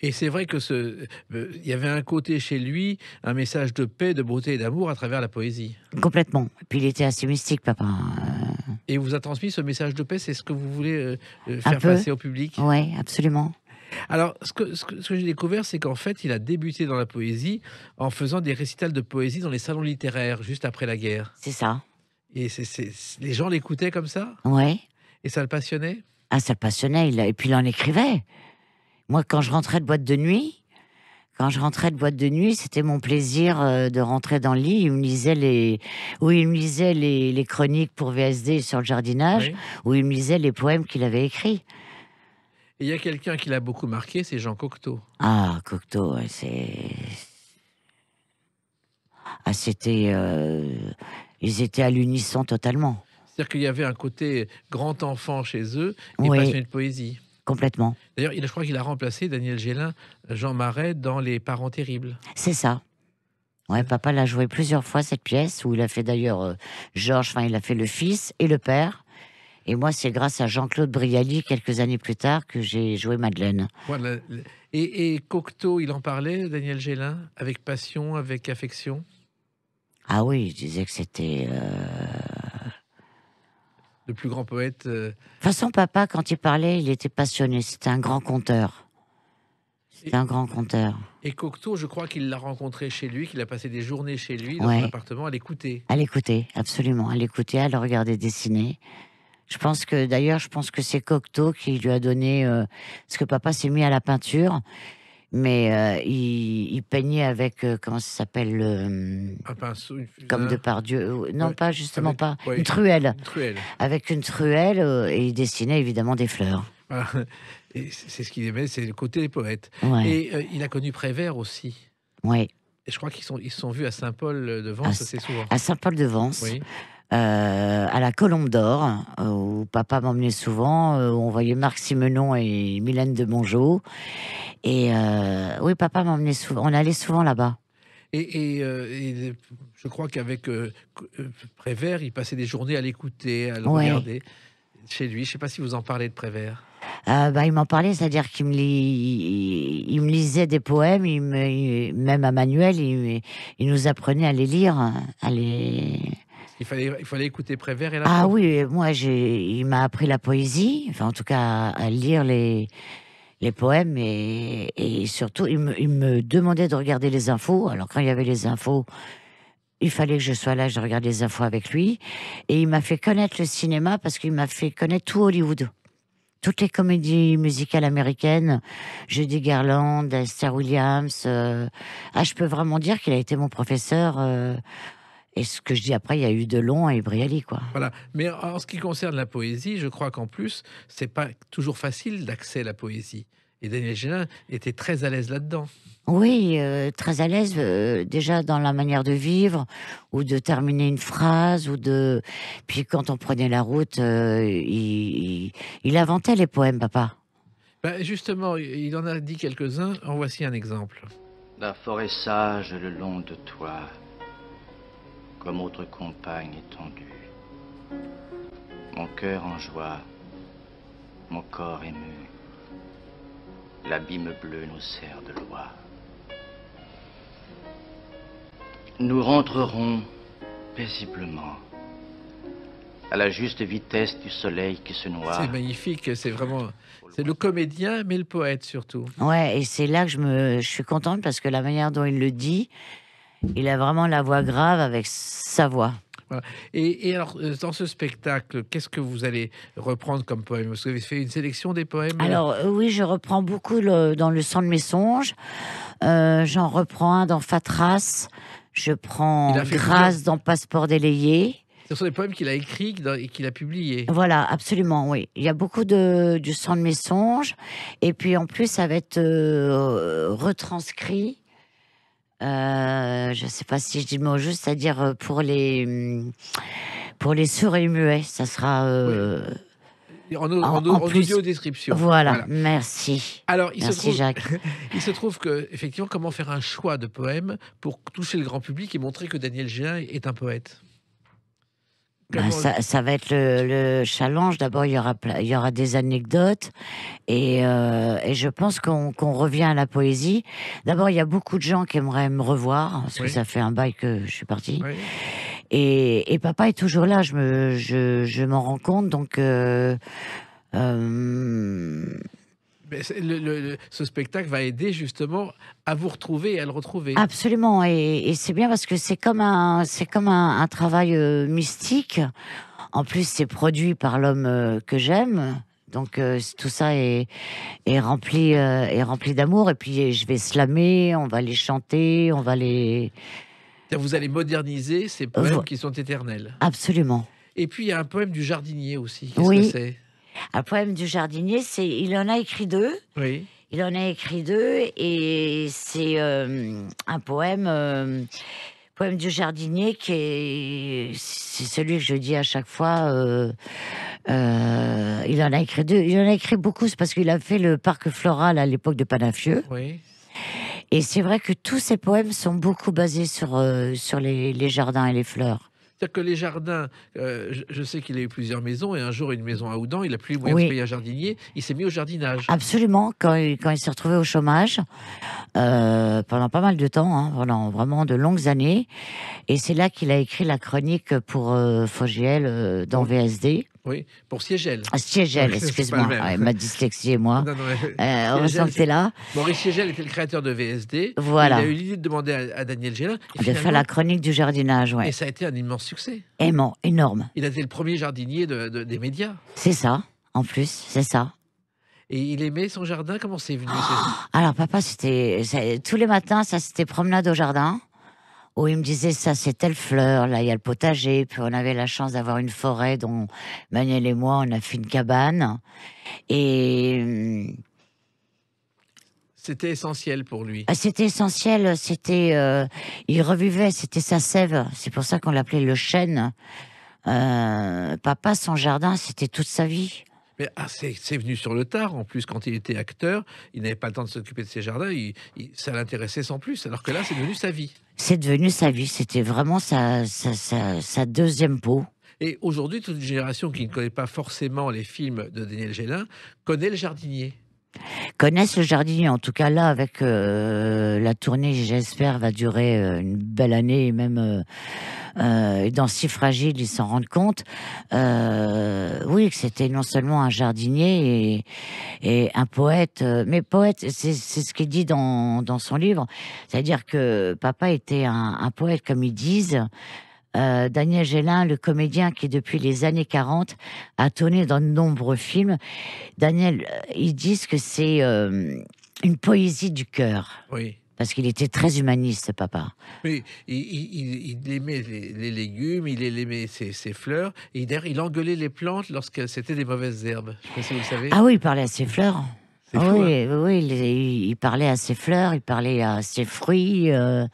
Et c'est vrai que ce, euh, il y avait un côté chez lui, un message de paix, de beauté et d'amour à travers la poésie. Complètement. Puis il était assez mystique, papa. Euh. Et vous a transmis ce message de paix, c'est ce que vous voulez euh, faire passer au public Oui, absolument. Alors, ce que, j'ai découvert, c'est qu'en fait, il a débuté dans la poésie en faisant des récitals de poésie dans les salons littéraires, juste après la guerre. C'est ça. Et les gens l'écoutaient comme ça Oui. Et ça le passionnait Ah, ça le passionnait. Il a... Et puis il en écrivait. Moi, quand je rentrais de boîte de nuit, quand je rentrais de boîte de nuit, c'était mon plaisir euh, de rentrer dans le lit. Il me lisait les, où il me lisait les, chroniques pour VSD sur le jardinage, où il me lisait les poèmes qu'il avait écrits. il y a quelqu'un qui l'a beaucoup marqué, c'est Jean Cocteau. Ah, Cocteau, c'est. Ah, c'était. Euh, ils étaient à l'unisson totalement. C'est-à-dire qu'il y avait un côté grand enfant chez eux et passionné de poésie. Complètement. D'ailleurs, je crois qu'il a remplacé Daniel Gélin, Jean Marais, dans Les Parents Terribles. C'est ça. Ouais, papa l'a joué plusieurs fois cette pièce où il a fait d'ailleurs euh, Georges, enfin il a fait le fils et le père. Et moi, c'est grâce à Jean-Claude Brialy, quelques années plus tard, que j'ai joué Madeleine. Et, Cocteau, il en parlait, Daniel Gélin, avec passion, avec affection Ah oui, il disait que c'était euh, le plus grand poète. De toute façon, papa, quand il parlait, il était passionné. C'était un grand conteur. C'était un grand conteur. Et Cocteau, je crois qu'il l'a rencontré chez lui, qu'il a passé des journées chez lui, dans son appartement, à l'écouter. À l'écouter, absolument. À l'écouter, à le regarder dessiner. Je pense que, d'ailleurs, je pense que c'est Cocteau qui lui a donné. Euh, ce que papa s'est mis à la peinture mais euh, il, peignait avec euh, comment ça s'appelle euh, comme de par Dieu, non pas justement pas une, truelle. avec une truelle et il dessinait évidemment des fleurs. Ah, c'est ce qu'il aimait, c'est le côté des poètes. Et il a connu Prévert aussi. Oui. je crois qu'ils sont ils sont vus à Saint-Paul-de-Vence assez souvent. À Saint-Paul-de-Vence. à la Colombe d'Or, où papa m'emmenait souvent, où on voyait Marc Simenon et Mylène de Mongeau. Et euh, oui, papa m'emmenait souvent. On allait souvent là-bas. Et, euh, je crois qu'avec euh, Prévert, il passait des journées à l'écouter, à le regarder chez lui. Je ne sais pas si vous en parlez de Prévert. Bah, il m'en parlait, c'est-à-dire qu'il me, il me lisait des poèmes, il même à Manuel, il... nous apprenait à les lire, à les... Il fallait, il fallait écouter Prévert et la Ah oui, moi, il m'a appris la poésie, enfin en tout cas à lire les, les poèmes et, surtout, il me, demandait de regarder les infos. Alors quand il y avait les infos, il fallait que je sois là, je regarde les infos avec lui. Et il m'a fait connaître le cinéma parce qu'il m'a fait connaître tout Hollywood. Toutes les comédies musicales américaines, Judy Garland, Esther Williams. Euh, ah, je peux vraiment dire qu'il a été mon professeur euh, et ce que je dis après, il y a eu Delon et Brialy, quoi. Voilà. Mais en ce qui concerne la poésie, je crois qu'en plus, c'est pas toujours facile d'accès à la poésie. Et Daniel Gélin était très à l'aise là-dedans. Oui, euh, très à l'aise euh, déjà dans la manière de vivre ou de terminer une phrase ou de. Puis quand on prenait la route, euh, il, il, inventait les poèmes, papa. Bah, justement, il en a dit quelques-uns. En voici un exemple. La forêt sage le long de toi comme autre compagne étendue. Mon cœur en joie, mon corps ému, l'abîme bleu nous sert de loi. Nous rentrerons paisiblement à la juste vitesse du soleil qui se noie. C'est magnifique, c'est vraiment... C'est le comédien, mais le poète surtout. Ouais, et c'est là que je, me, je suis contente parce que la manière dont il le dit, il a vraiment la voix grave avec sa voix. Et, alors, euh, dans ce spectacle, qu'est-ce que vous allez reprendre comme poème Vous avez fait une sélection des poèmes Alors, euh, oui, je reprends beaucoup dans Le sang de mes songes. Euh, j'en reprends un dans Fatras. Je prends Grâce dans Passeport délayé. Ce sont des poèmes qu'il a écrits et qu'il a publiés. Voilà, absolument, oui. Il y a beaucoup de, du sang de mes songes. Et puis en plus, ça va être retranscrit euh, je ne sais pas si je dis le mot juste, c'est-à-dire euh, pour les mm, pour les sourds et muets, ça sera. Euh, en, audio description. Voilà, merci. Alors, il, se trouve, Jacques. il se trouve que, effectivement, comment faire un choix de poème pour toucher le grand public et montrer que Daniel Géin est un poète bah, ça, ça, va être le, challenge. D'abord, il y aura, il y aura des anecdotes et, euh, et je pense qu'on qu'on revient à la poésie. D'abord, il y a beaucoup de gens qui aimeraient me revoir parce que ça fait un bail que je suis partie. Et, et, papa est toujours là. Je me, je, je m'en rends compte. Donc euh, euh, ben, ce spectacle va aider justement à vous retrouver et à le retrouver. Absolument, et, c'est bien parce que c'est comme un, c'est comme un, travail euh, mystique. En plus, c'est produit par l'homme euh, que j'aime. Donc euh, tout ça est, est rempli rempli d'amour et puis je vais slammer, on va les chanter, on va les vous allez moderniser ces poèmes qui sont éternels. Absolument. Et puis il y a un poème du jardinier aussi. Qu'est-ce oui. que c'est un poème du jardinier, c'est il en a écrit deux. Oui. Il en a écrit deux et c'est euh, un poème, euh, poème du jardinier qui est, c'est celui que je dis à chaque fois. Euh, il en a écrit deux. Il en a écrit beaucoup, parce qu'il a fait le parc floral à l'époque de Panafieux. Et c'est vrai que tous ses poèmes sont beaucoup basés sur, sur les jardins et les fleurs. C'est-à-dire que les jardins, euh, je, sais qu'il a eu plusieurs maisons et un jour une maison à Oudan, il a plus eu moyen de payer un jardinier, il s'est mis au jardinage. Absolument, quand il, s'est retrouvé au chômage, euh, pendant pas mal de temps, hein, pendant vraiment de longues années, et c'est là qu'il a écrit la chronique pour euh, Fogiel dans VSD. Oui, pour Siegel. Ah, Siegel, excuse-moi. il ma dyslexie et moi. on ressentait là. Maurice Siegel était le créateur de VSD. Voilà. Il a eu l'idée de demander à, Daniel Gélin. De faire la chronique du jardinage, oui. Et ça a été un immense succès. Aimant, énorme. Il a été le premier jardinier des médias. C'est ça, en plus, c'est ça. Et il aimait son jardin Comment c'est venu oh, Alors, papa, c'était tous les matins, ça c'était promenade au jardin où il me disait ça c'est telle fleur, là il y a le potager, puis on avait la chance d'avoir une forêt dont Manuel et moi on a fait une cabane et hum, c'était essentiel pour lui. Ah, c'était essentiel, c'était euh, il revivait, c'était sa sève, c'est pour ça qu'on l'appelait le chêne. Euh, papa, son jardin, c'était toute sa vie. Mais ah, c'est venu sur le tard. En plus, quand il était acteur, il n'avait pas le temps de s'occuper de ses jardins. Il, ça l'intéressait sans plus. Alors que là, c'est devenu sa vie. C'est devenu sa vie. C'était vraiment sa, sa, deuxième peau. Et aujourd'hui, toute une génération qui ne connaît pas forcément les films de Daniel Gélin connaît le jardinier connaissent le jardinier. En tout cas, là, avec euh, la tournée, j'espère, va durer euh, une belle année, même euh, euh, dans Si Fragile, ils s'en rendent compte. Euh, oui, que c'était non seulement un jardinier et, un poète, euh, mais poète, c'est ce qu'il dit dans, son livre. C'est-à-dire que papa était un, poète, comme ils disent. Euh, Daniel Gélin, le comédien qui depuis les années 40 a tourné dans de nombreux films. Daniel, ils disent que c'est une poésie du cœur. Oui parce qu'il était très humaniste, papa. Oui, il, aimait les, légumes, il aimait ses, fleurs, et il, il engueulait les plantes lorsque c'était des mauvaises herbes. Je sais pas si vous savez. Ah oui, il parlait à ses fleurs. oui, hein. il, parlait à ses fleurs, il parlait à ses fruits. Euh,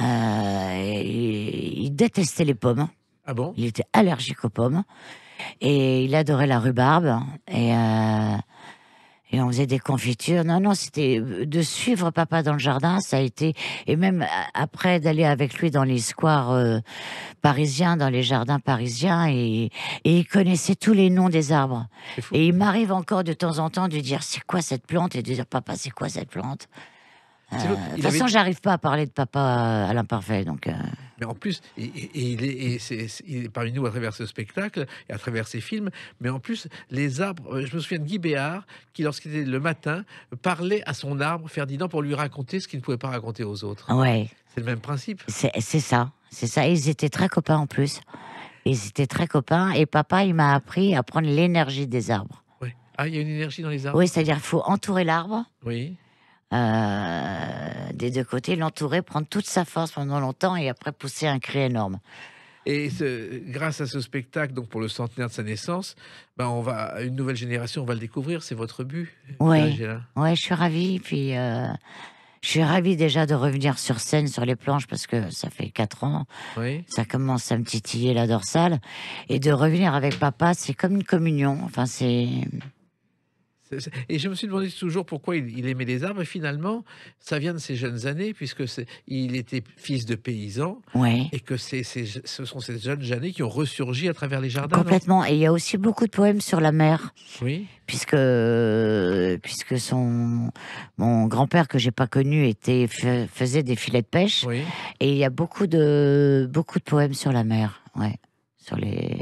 euh, il, détestait les pommes. Ah bon Il était allergique aux pommes. Et il adorait la rhubarbe. Et. Euh, et on faisait des confitures. Non, non, c'était euh, de suivre papa dans le jardin, ça a été, et même euh, après d'aller avec lui dans les squares euh, parisiens, dans les jardins parisiens, et, et, il connaissait tous les noms des arbres. Et il m'arrive encore de temps en temps de dire c'est quoi cette plante et de dire papa c'est quoi cette plante. Euh, de toute façon, j'arrive pas à parler de papa euh, à l'imparfait, donc. Euh. Mais en plus, il, est, parmi nous à travers ce spectacle et à travers ses films, mais en plus, les arbres. Je me souviens de Guy Béard qui, lorsqu'il était le matin, parlait à son arbre Ferdinand pour lui raconter ce qu'il ne pouvait pas raconter aux autres. Ouais. C'est le même principe. C'est ça, c'est ça. Ils étaient très copains en plus. Ils étaient très copains et papa, il m'a appris à prendre l'énergie des arbres. Ouais. Ah, il y a une énergie dans les arbres. Oui, c'est-à-dire faut entourer l'arbre. Oui euh, des deux côtés, l'entourer, prendre toute sa force pendant longtemps et après pousser un cri énorme. Et grâce à ce spectacle, donc pour le centenaire de sa naissance, ben on va une nouvelle génération, on va le découvrir. C'est votre but. Euh, oui, ouais, je suis ravie. Puis euh, je suis ravie déjà de revenir sur scène, sur les planches, parce que ça fait quatre ans. Oui. Ça commence à me titiller la dorsale et de revenir avec papa, c'est comme une communion. Enfin, c'est et je me suis demandé toujours pourquoi il, aimait les arbres. Et finalement, ça vient de ses jeunes années, puisque il était fils de paysan, et que ce sont ces jeunes années qui ont ressurgi à travers les jardins. Complètement. Et il y a aussi beaucoup de poèmes sur la mer. Oui. Puisque, puisque son, mon grand-père que j'ai pas connu était, faisait des filets de pêche. Et il y a beaucoup de, beaucoup de poèmes sur la mer. Ouais. Sur les.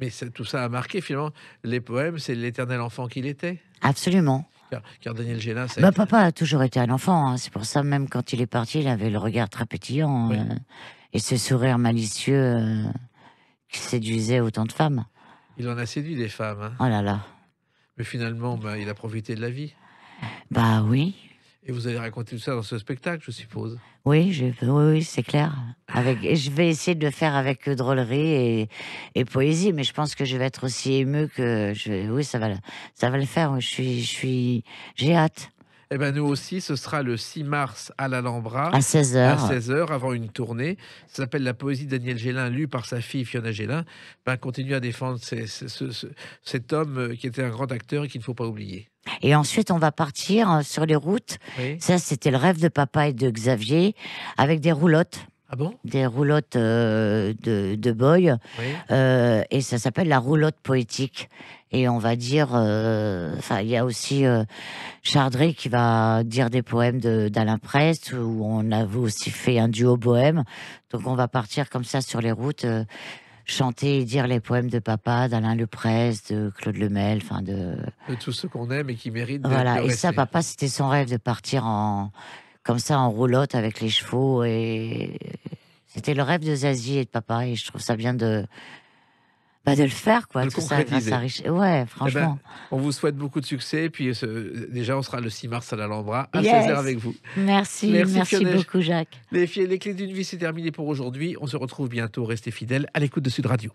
Mais tout ça a marqué finalement les poèmes, c'est l'éternel enfant qu'il était. Absolument. Car, Daniel bah, Papa a toujours été un enfant. Hein. C'est pour ça, même quand il est parti, il avait le regard très pétillant euh, et ce sourire malicieux euh, qui séduisait autant de femmes. Il en a séduit des femmes. Hein. Oh là là. Mais finalement, bah, il a profité de la vie. Bah oui. Et vous allez raconter tout ça dans ce spectacle, je suppose. Oui, je, oui, c'est clair. Avec, je vais essayer de le faire avec drôlerie et, poésie, mais je pense que je vais être aussi ému que je, oui, ça va, ça va le faire. Je suis, je suis, j'ai hâte. Eh ben nous aussi, ce sera le 6 mars à l'Alhambra. À 16h. À 16h, avant une tournée. Ça s'appelle La poésie de Daniel Gélin, lue par sa fille Fiona Gélin. Ben, continue à défendre cet homme qui était un grand acteur et qu'il ne faut pas oublier. Et ensuite, on va partir euh, sur les routes. Ça, c'était le rêve de papa et de Xavier, avec des roulottes. Ah bon Des roulottes euh, de, de boy. Euh, et ça s'appelle la roulotte poétique. Et on va dire, enfin, il y a aussi Chardré qui va dire des poèmes d'Alain Prest, où on a aussi fait un duo bohème. Donc on va partir comme ça sur les routes chanter et dire les poèmes de papa, d'Alain Leprez, de Claude Lemel, enfin de... de tous ceux qu'on aime et qui méritent. Voilà, et ça, papa, c'était son rêve de partir en comme ça en roulotte avec les chevaux et c'était le rêve de Zazie et de papa et je trouve ça bien de de le faire, quoi. De tout ça, Ouais, eh ben, franchement. on vous souhaite beaucoup de succès. Puis euh, déjà, on sera le 6 mars à l'Alhambra, à 16 avec vous. Merci, merci, beaucoup, Jacques. Les, les clés d'une vie, c'est terminé pour aujourd'hui. On se retrouve bientôt. Restez fidèles à l'écoute de Sud Radio.